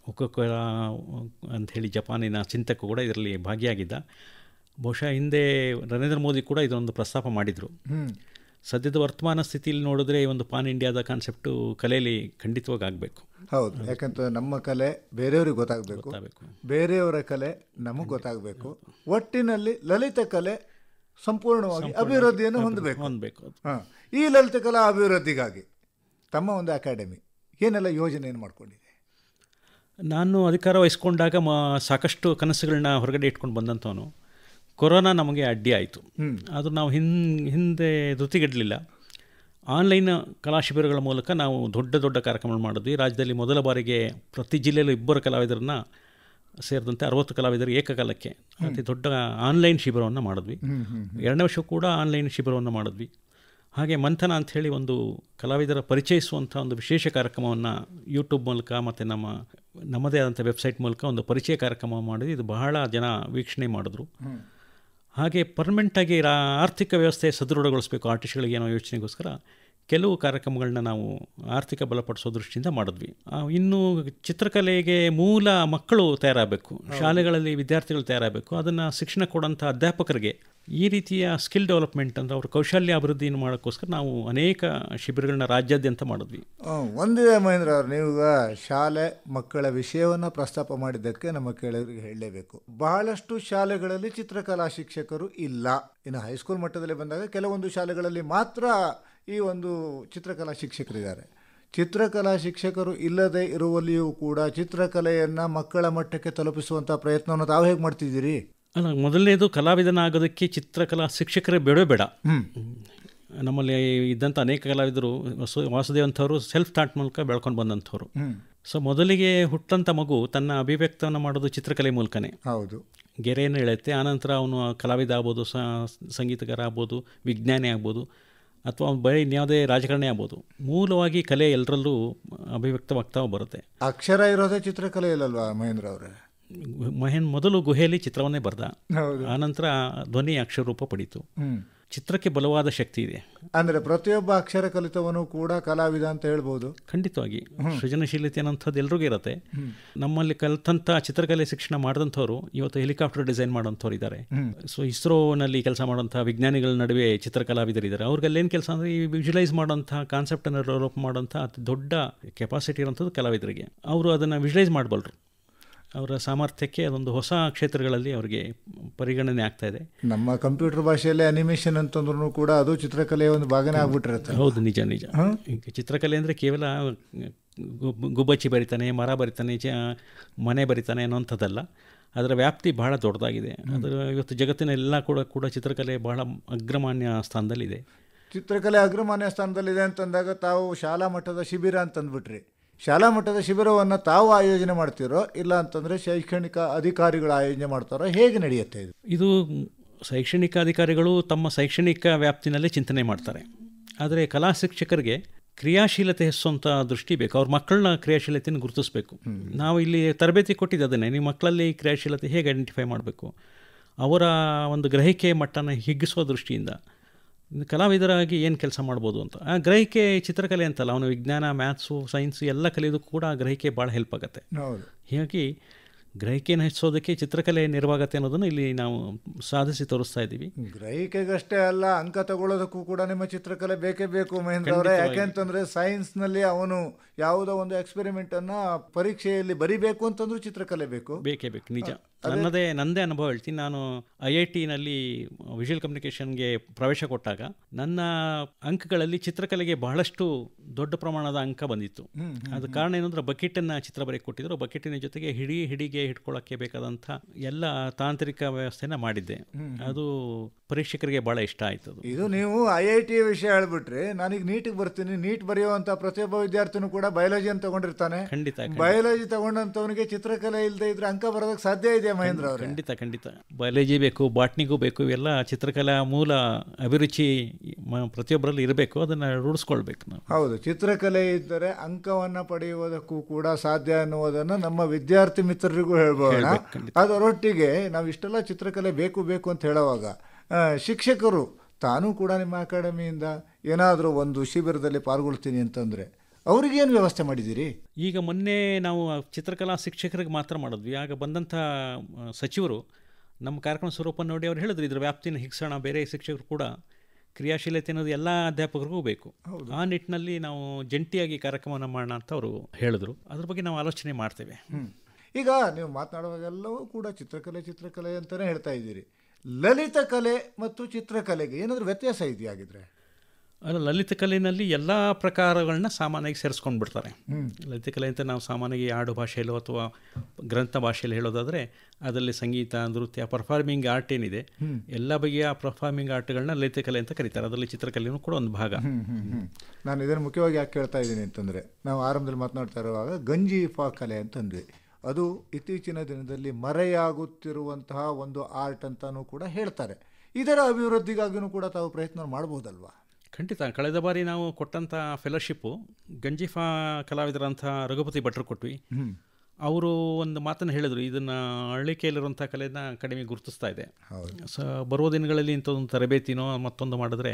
ಅಂತ ಅಂಥೇಳಿ ಜಪಾನಿನ ಚಿಂತಕ ಕೂಡ ಇದರಲ್ಲಿ ಭಾಗಿಯಾಗಿದ್ದ ಬಹುಶಃ ಹಿಂದೆ ನರೇಂದ್ರ ಮೋದಿ ಕೂಡ ಇದೊಂದು ಪ್ರಸ್ತಾಪ ಮಾಡಿದರು ಸದ್ಯದ ವರ್ತಮಾನ ಸ್ಥಿತಿಯಲ್ಲಿ ನೋಡಿದ್ರೆ ಈ ಒಂದು ಪಾನ್ ಇಂಡಿಯಾದ ಕಾನ್ಸೆಪ್ಟು ಕಲೆಯಲ್ಲಿ ಖಂಡಿತವಾಗಿ ಆಗಬೇಕು ಹೌದು ಯಾಕಂತಂದ್ರೆ ನಮ್ಮ ಕಲೆ ಬೇರೆಯವ್ರಿಗೆ ಗೊತ್ತಾಗಬೇಕು ಬೇರೆಯವರ ಕಲೆ ನಮಗೆ ಗೊತ್ತಾಗಬೇಕು ಒಟ್ಟಿನಲ್ಲಿ ಲಲಿತ ಕಲೆ ಸಂಪೂರ್ಣವಾಗಿ ಅಭಿವೃದ್ಧಿಯನ್ನು ಹೊಂದಬೇಕು ಹೊಂದಬೇಕು ಈ ಲಲಿತ ಕಲಾ ಅಭಿವೃದ್ಧಿಗಾಗಿ ತಮ್ಮ ಒಂದು ಅಕಾಡೆಮಿ ಏನೆಲ್ಲ ಯೋಜನೆಯನ್ನು ಮಾಡ್ಕೊಂಡಿದೆ ನಾನು ಅಧಿಕಾರ ವಹಿಸ್ಕೊಂಡಾಗ ಮ ಸಾಕಷ್ಟು ಕನಸುಗಳನ್ನ ಹೊರಗಡೆ ಇಟ್ಕೊಂಡು ಬಂದಂಥವನು ಕೊರೋನಾ ನಮಗೆ ಅಡ್ಡಿ ಆಯಿತು ಅದು ನಾವು ಹಿನ್ ಹಿಂದೆ ಧೃತಿಗೆಡಲಿಲ್ಲ ಆನ್ಲೈನ್ ಕಲಾ ಶಿಬಿರಗಳ ಮೂಲಕ ನಾವು ದೊಡ್ಡ ದೊಡ್ಡ ಕಾರ್ಯಕ್ರಮಗಳು ಮಾಡಿದ್ವಿ ರಾಜ್ಯದಲ್ಲಿ ಮೊದಲ ಬಾರಿಗೆ ಪ್ರತಿ ಜಿಲ್ಲೆಯಲ್ಲೂ ಇಬ್ಬರು ಕಲಾವಿದರನ್ನ ಸೇರಿದಂತೆ ಅರವತ್ತು ಕಲಾವಿದರು ಏಕಕಾಲಕ್ಕೆ ಅತಿ ದೊಡ್ಡ ಆನ್ಲೈನ್ ಶಿಬಿರವನ್ನು ಮಾಡಿದ್ವಿ ಎರಡನೇ ವರ್ಷ ಕೂಡ ಆನ್ಲೈನ್ ಶಿಬಿರವನ್ನು ಮಾಡಿದ್ವಿ ಹಾಗೆ ಮಂಥನ ಅಂಥೇಳಿ ಒಂದು ಕಲಾವಿದರ ಪರಿಚಯಿಸುವಂಥ ಒಂದು ವಿಶೇಷ ಕಾರ್ಯಕ್ರಮವನ್ನು ಯೂಟ್ಯೂಬ್ ಮೂಲಕ ಮತ್ತು ನಮ್ಮ ನಮ್ಮದೇ ಆದಂಥ ವೆಬ್ಸೈಟ್ ಮೂಲಕ ಒಂದು ಪರಿಚಯ ಕಾರ್ಯಕ್ರಮ ಮಾಡಿದ್ವಿ ಇದು ಬಹಳ ಜನ ವೀಕ್ಷಣೆ ಮಾಡಿದ್ರು ಹಾಗೆ ಪರ್ಮನೆಂಟಾಗಿ ಆರ್ಥಿಕ ವ್ಯವಸ್ಥೆ ಸದೃಢಗೊಳಿಸಬೇಕು ಆರ್ಟಿಸ್ಟ್ಗಳಿಗೆ ಏನೋ ಯೋಚನೆಗೋಸ್ಕರ ಕೆಲವು ಕಾರ್ಯಕ್ರಮಗಳನ್ನ ನಾವು ಆರ್ಥಿಕ ಬಲಪಡಿಸೋ ದೃಷ್ಟಿಯಿಂದ ಮಾಡಿದ್ವಿ ಇನ್ನು ಚಿತ್ರಕಲೆಗೆ ಮೂಲ ಮಕ್ಕಳು ತಯಾರಾಗಬೇಕು ಶಾಲೆಗಳಲ್ಲಿ ವಿದ್ಯಾರ್ಥಿಗಳು ತಯಾರಾಗಬೇಕು ಅದನ್ನು ಶಿಕ್ಷಣ ಕೊಡೋಂಥ ಅಧ್ಯಾಪಕರಿಗೆ ಈ ರೀತಿಯ ಸ್ಕಿಲ್ ಡೆವಲಪ್ಮೆಂಟ್ ಅಂದರೆ ಅವರ ಕೌಶಲ್ಯ ಅಭಿವೃದ್ಧಿಯನ್ನು ಮಾಡೋಕ್ಕೋಸ್ಕರ ನಾವು ಅನೇಕ ಶಿಬಿರಗಳನ್ನ ರಾಜ್ಯಾದ್ಯಂತ ಮಾಡಿದ್ವಿ ಒಂದಿದೆ ಮಹೇಂದ್ರ ಅವ್ರು ನೀವು ಶಾಲೆ ಮಕ್ಕಳ ವಿಷಯವನ್ನು ಪ್ರಸ್ತಾಪ ಮಾಡಿದ್ದಕ್ಕೆ ನಮ್ಮ ಕೆಳಗೆ ಹೇಳಲೇಬೇಕು ಬಹಳಷ್ಟು ಶಾಲೆಗಳಲ್ಲಿ ಚಿತ್ರಕಲಾ ಶಿಕ್ಷಕರು ಇಲ್ಲ ಇನ್ನು ಹೈಸ್ಕೂಲ್ ಮಟ್ಟದಲ್ಲಿ ಬಂದಾಗ ಕೆಲವೊಂದು ಶಾಲೆಗಳಲ್ಲಿ ಮಾತ್ರ ಈ ಒಂದು ಚಿತ್ರಕಲಾ ಶಿಕ್ಷಕರಿದ್ದಾರೆ ಚಿತ್ರಕಲಾ ಶಿಕ್ಷಕರು ಇಲ್ಲದೆ ಇರುವಲ್ಲಿಯೂ ಕೂಡ ಚಿತ್ರಕಲೆಯನ್ನು ಮಕ್ಕಳ ಮಟ್ಟಕ್ಕೆ ತಲುಪಿಸುವಂಥ ಪ್ರಯತ್ನವನ್ನು ತಾವು ಹೇಗೆ ಮಾಡ್ತಿದ್ದೀರಿ ಅಲ್ಲ ಮೊದಲನೇದು ಆಗೋದಕ್ಕೆ ಚಿತ್ರಕಲಾ ಶಿಕ್ಷಕರೇ ಬೇಡ ಬೇಡ ನಮ್ಮಲ್ಲಿ ಇದ್ದಂಥ ಅನೇಕ ಕಲಾವಿದರು ಅಂಥವರು ಸೆಲ್ಫ್ ಥಾಟ್ ಮೂಲಕ ಬೆಳ್ಕೊಂಡು ಬಂದಂಥವ್ರು ಸೊ ಮೊದಲಿಗೆ ಹುಟ್ಟಂಥ ಮಗು ತನ್ನ ಅಭಿವ್ಯಕ್ತವನ್ನು ಮಾಡೋದು ಚಿತ್ರಕಲೆ ಮೂಲಕನೇ ಹೌದು ಗೆರೆಯನ್ನು ಎಳೆಯುತ್ತೆ ಆನಂತರ ಅವನು ಕಲಾವಿದ ಆಗ್ಬೋದು ಸಂಗೀತಗಾರ ಆಗ್ಬೋದು ವಿಜ್ಞಾನಿ ಆಗ್ಬೋದು ಅಥವಾ ಬರೀ ಇನ್ಯಾವುದೇ ರಾಜಕಾರಣಿ ಆಗ್ಬೋದು ಮೂಲವಾಗಿ ಕಲೆ ಎಲ್ಲರಲ್ಲೂ ಅಭಿವ್ಯಕ್ತವಾಗ್ತಾ ಬರುತ್ತೆ ಅಕ್ಷರ ಇರೋದೇ ಚಿತ್ರಕಲೆ ಇಲ್ಲಲ್ವಾ ಮಹೇಂದ್ರ ಅವರೇ ಮಹೇಂದ್ರ ಮೊದಲು ಗುಹೆಯಲ್ಲಿ ಚಿತ್ರವನ್ನೇ ಬರೆದ ಆನಂತರ ಧ್ವನಿ ಅಕ್ಷರ ರೂಪ ಪಡೀತು ಚಿತ್ರಕ್ಕೆ ಬಲವಾದ ಶಕ್ತಿ ಇದೆ ಅಂದರೆ ಪ್ರತಿಯೊಬ್ಬ ಅಕ್ಷರ ಕಲಿತವನು ಕೂಡ ಕಲಾವಿದ ಅಂತ ಹೇಳ್ಬೋದು ಖಂಡಿತವಾಗಿ ಸೃಜನಶೀಲತೆ ಅನ್ನೋಂಥದ್ದು ಎಲ್ರಿಗೂ ಇರುತ್ತೆ ನಮ್ಮಲ್ಲಿ ಕಲಿತಂಥ ಚಿತ್ರಕಲೆ ಶಿಕ್ಷಣ ಮಾಡಿದಂಥವ್ರು ಇವತ್ತು ಹೆಲಿಕಾಪ್ಟರ್ ಡಿಸೈನ್ ಮಾಡೋಂಥವ್ರು ಇದ್ದಾರೆ ಸೊ ಇಸ್ರೋನಲ್ಲಿ ಕೆಲಸ ಮಾಡೋಂಥ ವಿಜ್ಞಾನಿಗಳ ನಡುವೆ ಚಿತ್ರಕಲಾವಿದರಿದ್ದಾರೆ ಏನು ಕೆಲಸ ಅಂದರೆ ಈ ವಿಜುಲೈಸ್ ಮಾಡೋಂಥ ಕಾನ್ಸೆಪ್ಟನ್ನು ಡೆವಲಪ್ ಮಾಡೋಂಥ ಅತಿ ದೊಡ್ಡ ಕೆಪಾಸಿಟಿ ಇರೋಂಥದ್ದು ಕಲಾವಿದರಿಗೆ ಅವರು ಅದನ್ನು ವಿಜುಲೈಸ್ ಮಾಡಬಲ್ರು ಅವರ ಸಾಮರ್ಥ್ಯಕ್ಕೆ ಅದೊಂದು ಹೊಸ ಕ್ಷೇತ್ರಗಳಲ್ಲಿ ಅವರಿಗೆ ಪರಿಗಣನೆ ಆಗ್ತಾ ಇದೆ ನಮ್ಮ ಕಂಪ್ಯೂಟರ್ ಭಾಷೆಯಲ್ಲಿ ಅನಿಮೇಷನ್ ಅಂತಂದ್ರೂ ಕೂಡ ಅದು ಚಿತ್ರಕಲೆಯ ಒಂದು ಭಾಗನೇ ಆಗ್ಬಿಟ್ಟಿರುತ್ತೆ ಹೌದು ನಿಜ ನಿಜ ಚಿತ್ರಕಲೆ ಅಂದರೆ ಕೇವಲ ಗುಬ್ಬಚ್ಚಿ ಬರಿತಾನೆ ಮರ ಬರಿತಾನೆ ಚ ಮನೆ ಬರಿತಾನೆ ಅನ್ನೋಂಥದ್ದಲ್ಲ ಅದರ ವ್ಯಾಪ್ತಿ ಬಹಳ ದೊಡ್ಡದಾಗಿದೆ ಅದರ ಇವತ್ತು ಜಗತ್ತಿನ ಎಲ್ಲ ಕೂಡ ಕೂಡ ಚಿತ್ರಕಲೆ ಬಹಳ ಅಗ್ರಮಾನ್ಯ ಸ್ಥಾನದಲ್ಲಿದೆ ಚಿತ್ರಕಲೆ ಅಗ್ರಮಾನ್ಯ ಸ್ಥಾನದಲ್ಲಿದೆ ಅಂತಂದಾಗ ತಾವು ಶಾಲಾ ಮಟ್ಟದ ಶಿಬಿರ ಅಂತಂದ್ಬಿಟ್ರಿ ಶಾಲಾ ಮಟ್ಟದ ಶಿಬಿರವನ್ನು ತಾವು ಆಯೋಜನೆ ಮಾಡ್ತೀರೋ ಇಲ್ಲ ಅಂತಂದರೆ ಶೈಕ್ಷಣಿಕ ಅಧಿಕಾರಿಗಳು ಆಯೋಜನೆ ಮಾಡ್ತಾರೋ ಹೇಗೆ ನಡೆಯುತ್ತೆ ಇದು ಇದು ಶೈಕ್ಷಣಿಕ ಅಧಿಕಾರಿಗಳು ತಮ್ಮ ಶೈಕ್ಷಣಿಕ ವ್ಯಾಪ್ತಿನಲ್ಲೇ ಚಿಂತನೆ ಮಾಡ್ತಾರೆ ಆದರೆ ಕಲಾ ಶಿಕ್ಷಕರಿಗೆ ಕ್ರಿಯಾಶೀಲತೆ ಹೆಚ್ಚುವಂಥ ದೃಷ್ಟಿ ಬೇಕು ಅವ್ರ ಮಕ್ಕಳನ್ನ ಕ್ರಿಯಾಶೀಲತೆಯನ್ನು ಗುರುತಿಸಬೇಕು ನಾವು ಇಲ್ಲಿ ತರಬೇತಿ ಕೊಟ್ಟಿದ್ದು ಅದನ್ನೇ ನಿಮ್ಮ ಮಕ್ಕಳಲ್ಲಿ ಕ್ರಿಯಾಶೀಲತೆ ಹೇಗೆ ಐಡೆಂಟಿಫೈ ಮಾಡಬೇಕು ಅವರ ಒಂದು ಗ್ರಹಿಕೆ ಮಟ್ಟನ ಹಿಗ್ಗಿಸುವ ದೃಷ್ಟಿಯಿಂದ ಕಲಾವಿದರಾಗಿ ಏನು ಕೆಲಸ ಮಾಡ್ಬೋದು ಅಂತ ಆ ಗ್ರಹಿಕೆ ಚಿತ್ರಕಲೆ ಅಂತಲ್ಲ ಅವನು ವಿಜ್ಞಾನ ಮ್ಯಾಥ್ಸು ಸೈನ್ಸ್ ಎಲ್ಲ ಕಲಿಯೋದು ಕೂಡ ಗ್ರಹಿಕೆ ಭಾಳ ಹೆಲ್ಪ್ ಆಗುತ್ತೆ ಹೀಗಾಗಿ ಗ್ರಹಿಕೆಯನ್ನು ಹೆಚ್ಚಿಸೋದಕ್ಕೆ ಚಿತ್ರಕಲೆ ನಿರ್ವಾಗತ್ತೆ ಅನ್ನೋದನ್ನು ಇಲ್ಲಿ ನಾವು ಸಾಧಿಸಿ ತೋರಿಸ್ತಾ ಇದ್ದೀವಿ ಗ್ರಹಿಕೆಗಷ್ಟೇ ಅಲ್ಲ ಅಂಕ ತಗೊಳ್ಳೋದಕ್ಕೂ ಕೂಡ ನಿಮ್ಮ ಚಿತ್ರಕಲೆ ಬೇಕೇ ಬೇಕು ಮಹೇಂದ್ರ ಅವರೇ ಯಾಕೆಂತಂದರೆ ಸೈನ್ಸ್ನಲ್ಲಿ ಅವನು ಯಾವುದೋ ಒಂದು ಎಕ್ಸ್ಪೆರಿಮೆಂಟನ್ನು ಪರೀಕ್ಷೆಯಲ್ಲಿ ಬರಿಬೇಕು ಅಂತಂದ್ರೂ ಚಿತ್ರಕಲೆ ಬೇಕು ಬೇಕೇ ಬೇಕು ನಿಜ ನನ್ನದೇ ನನ್ನದೇ ಅನುಭವ ಹೇಳ್ತೀನಿ ನಾನು ಐ ಐ ಟಿನಲ್ಲಿ ವಿಜುವಲ್ ಕಮ್ಯುನಿಕೇಷನ್ಗೆ ಪ್ರವೇಶ ಕೊಟ್ಟಾಗ ನನ್ನ ಅಂಕಗಳಲ್ಲಿ ಚಿತ್ರಕಲೆಗೆ ಬಹಳಷ್ಟು ದೊಡ್ಡ ಪ್ರಮಾಣದ ಅಂಕ ಬಂದಿತ್ತು ಅದು ಕಾರಣ ಏನಂದ್ರೆ ಬಕೆಟನ್ನು ಚಿತ್ರ ಬರೆಯಕ್ಕೆ ಕೊಟ್ಟಿದ್ರು ಬಕೆಟಿನ ಜೊತೆಗೆ ಹಿಡಿ ಹಿಡಿಗೆ ಹಿಡ್ಕೊಳ್ಳೋಕ್ಕೆ ಬೇಕಾದಂಥ ಎಲ್ಲ ತಾಂತ್ರಿಕ ವ್ಯವಸ್ಥೆನ ಮಾಡಿದ್ದೆ ಅದು ಪರೀಕ್ಷಕರಿಗೆ ಭಾಳ ಇಷ್ಟ ಆಯಿತು ಇದು ನೀವು ಐ ಐ ಟಿ ವಿಷಯ ಹೇಳ್ಬಿಟ್ರಿ ನನಗೆ ನೀಟಿಗೆ ಬರ್ತೀನಿ ನೀಟ್ ಬರೆಯುವಂಥ ಪ್ರತಿಯೊಬ್ಬ ವಿದ್ಯಾರ್ಥಿನೂ ಕೂಡ ಬಯಾಲಜಿಯನ್ನು ತಗೊಂಡಿರ್ತಾನೆ ಖಂಡಿತ ಬಯಾಲಜಿ ತಗೊಂಡಂಥವನಿಗೆ ಚಿತ್ರಕಲೆ ಇಲ್ಲದೆ ಇದ್ರೆ ಅಂಕ ಬರೋದಕ್ಕೆ ಸಾಧ್ಯ ಇದೆ ಮಹೇಂದ್ರ ಅವರು ಖಂಡಿತ ಖಂಡಿತ ಬಯಾಲಜಿ ಬೇಕು ಬಾಟ್ನಿಗೂ ಬೇಕು ಇವೆಲ್ಲ ಚಿತ್ರಕಲಾ ಮೂಲ ಅಭಿರುಚಿ ಪ್ರತಿಯೊಬ್ಬರಲ್ಲಿ ಇರಬೇಕು ಅದನ್ನು ರೂಢಿಸ್ಕೊಳ್ಬೇಕು ನಾವು ಹೌದು ಚಿತ್ರಕಲೆ ಇದ್ದರೆ ಅಂಕವನ್ನು ಪಡೆಯುವುದಕ್ಕೂ ಕೂಡ ಸಾಧ್ಯ ಅನ್ನುವುದನ್ನು ನಮ್ಮ ವಿದ್ಯಾರ್ಥಿ ಮಿತ್ರರಿಗೂ ಹೇಳ್ಬೋದು ಅದರೊಟ್ಟಿಗೆ ನಾವು ಇಷ್ಟೆಲ್ಲ ಚಿತ್ರಕಲೆ ಬೇಕು ಬೇಕು ಅಂತ ಹೇಳುವಾಗ ಶಿಕ್ಷಕರು ತಾನೂ ಕೂಡ ನಿಮ್ಮ ಅಕಾಡೆಮಿಯಿಂದ ಏನಾದರೂ ಒಂದು ಶಿಬಿರದಲ್ಲಿ ಪಾಲ್ಗೊಳ್ತೀನಿ ಅಂತಂದರೆ ಅವ್ರಿಗೇನು ವ್ಯವಸ್ಥೆ ಮಾಡಿದ್ದೀರಿ ಈಗ ಮೊನ್ನೆ ನಾವು ಚಿತ್ರಕಲಾ ಶಿಕ್ಷಕರಿಗೆ ಮಾತ್ರ ಮಾಡಿದ್ವಿ ಆಗ ಬಂದಂಥ ಸಚಿವರು ನಮ್ಮ ಕಾರ್ಯಕ್ರಮ ಸ್ವರೂಪ ನೋಡಿ ಅವ್ರು ಹೇಳಿದ್ರು ಇದರ ವ್ಯಾಪ್ತಿನ ಹಿಗ್ಸೋಣ ಬೇರೆ ಶಿಕ್ಷಕರು ಕೂಡ ಕ್ರಿಯಾಶೀಲತೆ ಅನ್ನೋದು ಎಲ್ಲ ಅಧ್ಯಾಪಕರಿಗೂ ಬೇಕು ಆ ನಿಟ್ಟಿನಲ್ಲಿ ನಾವು ಜಂಟಿಯಾಗಿ ಕಾರ್ಯಕ್ರಮವನ್ನು ಮಾಡೋಣ ಅಂತ ಅವರು ಹೇಳಿದ್ರು ಅದ್ರ ಬಗ್ಗೆ ನಾವು ಆಲೋಚನೆ ಮಾಡ್ತೇವೆ ಈಗ ನೀವು ಮಾತನಾಡುವಾಗೆಲ್ಲವೂ ಕೂಡ ಚಿತ್ರಕಲೆ ಚಿತ್ರಕಲೆ ಅಂತಲೇ ಹೇಳ್ತಾ ಇದ್ದೀರಿ ಲಲಿತ ಕಲೆ ಮತ್ತು ಚಿತ್ರಕಲೆಗೆ ಏನಾದರೂ ವ್ಯತ್ಯಾಸ ಇದೆಯಾಗಿದ್ದರೆ ಅಲ್ಲ ಲಲಿತ ಕಲೆಯಲ್ಲಿ ಎಲ್ಲ ಪ್ರಕಾರಗಳನ್ನ ಸಾಮಾನ್ಯವಾಗಿ ಸೇರಿಸ್ಕೊಂಡು ಬಿಡ್ತಾರೆ ಲಲಿತ ಕಲೆ ಅಂತ ನಾವು ಸಾಮಾನ್ಯವಾಗಿ ಆಡು ಭಾಷೆಯಲ್ಲೋ ಅಥವಾ ಗ್ರಂಥ ಭಾಷೆಯಲ್ಲಿ ಹೇಳೋದಾದರೆ ಅದರಲ್ಲಿ ಸಂಗೀತ ನೃತ್ಯ ಪರ್ಫಾರ್ಮಿಂಗ್ ಆರ್ಟ್ ಏನಿದೆ ಎಲ್ಲ ಬಗೆಯ ಪರ್ಫಾರ್ಮಿಂಗ್ ಆರ್ಟ್ಗಳನ್ನ ಲಲಿತ ಕಲೆ ಅಂತ ಕರೀತಾರೆ ಅದರಲ್ಲಿ ಚಿತ್ರಕಲೆಯೂ ಕೂಡ ಒಂದು ಭಾಗ ನಾನು ಇದನ್ನು ಮುಖ್ಯವಾಗಿ ಯಾಕೆ ಕೇಳ್ತಾ ಇದ್ದೀನಿ ಅಂತಂದರೆ ನಾವು ಆರಂಭದಲ್ಲಿ ಮಾತನಾಡ್ತಾ ಇರುವಾಗ ಗಂಜಿ ಫಾ ಕಲೆ ಅಂತಂದ್ವಿ ಅದು ಇತ್ತೀಚಿನ ದಿನದಲ್ಲಿ ಮರೆಯಾಗುತ್ತಿರುವಂತಹ ಒಂದು ಆರ್ಟ್ ಅಂತಲೂ ಕೂಡ ಹೇಳ್ತಾರೆ ಇದರ ಅಭಿವೃದ್ಧಿಗಾಗಿಯೂ ಕೂಡ ತಾವು ಪ್ರಯತ್ನ ಮಾಡ್ಬೋದಲ್ವಾ ಖಂಡಿತ ಕಳೆದ ಬಾರಿ ನಾವು ಕೊಟ್ಟಂಥ ಫೆಲೋಶಿಪ್ಪು ಗಂಜಿಫಾ ಕಲಾವಿದರಂತಹ ರಘುಪತಿ ಭಟ್ರು ಕೊಟ್ವಿ ಅವರು ಒಂದು ಮಾತನ್ನು ಹೇಳಿದರು ಇದನ್ನು ಹಳ್ಳಿಕೆಯಲ್ಲಿರುವಂಥ ಕಲೆಯನ್ನು ಕಡಿಮೆ ಗುರುತಿಸ್ತಾ ಇದೆ ಸೊ ಬರುವ ದಿನಗಳಲ್ಲಿ ಇಂಥದ್ದೊಂದು ತರಬೇತಿನೋ ಮತ್ತೊಂದು ಮಾಡಿದ್ರೆ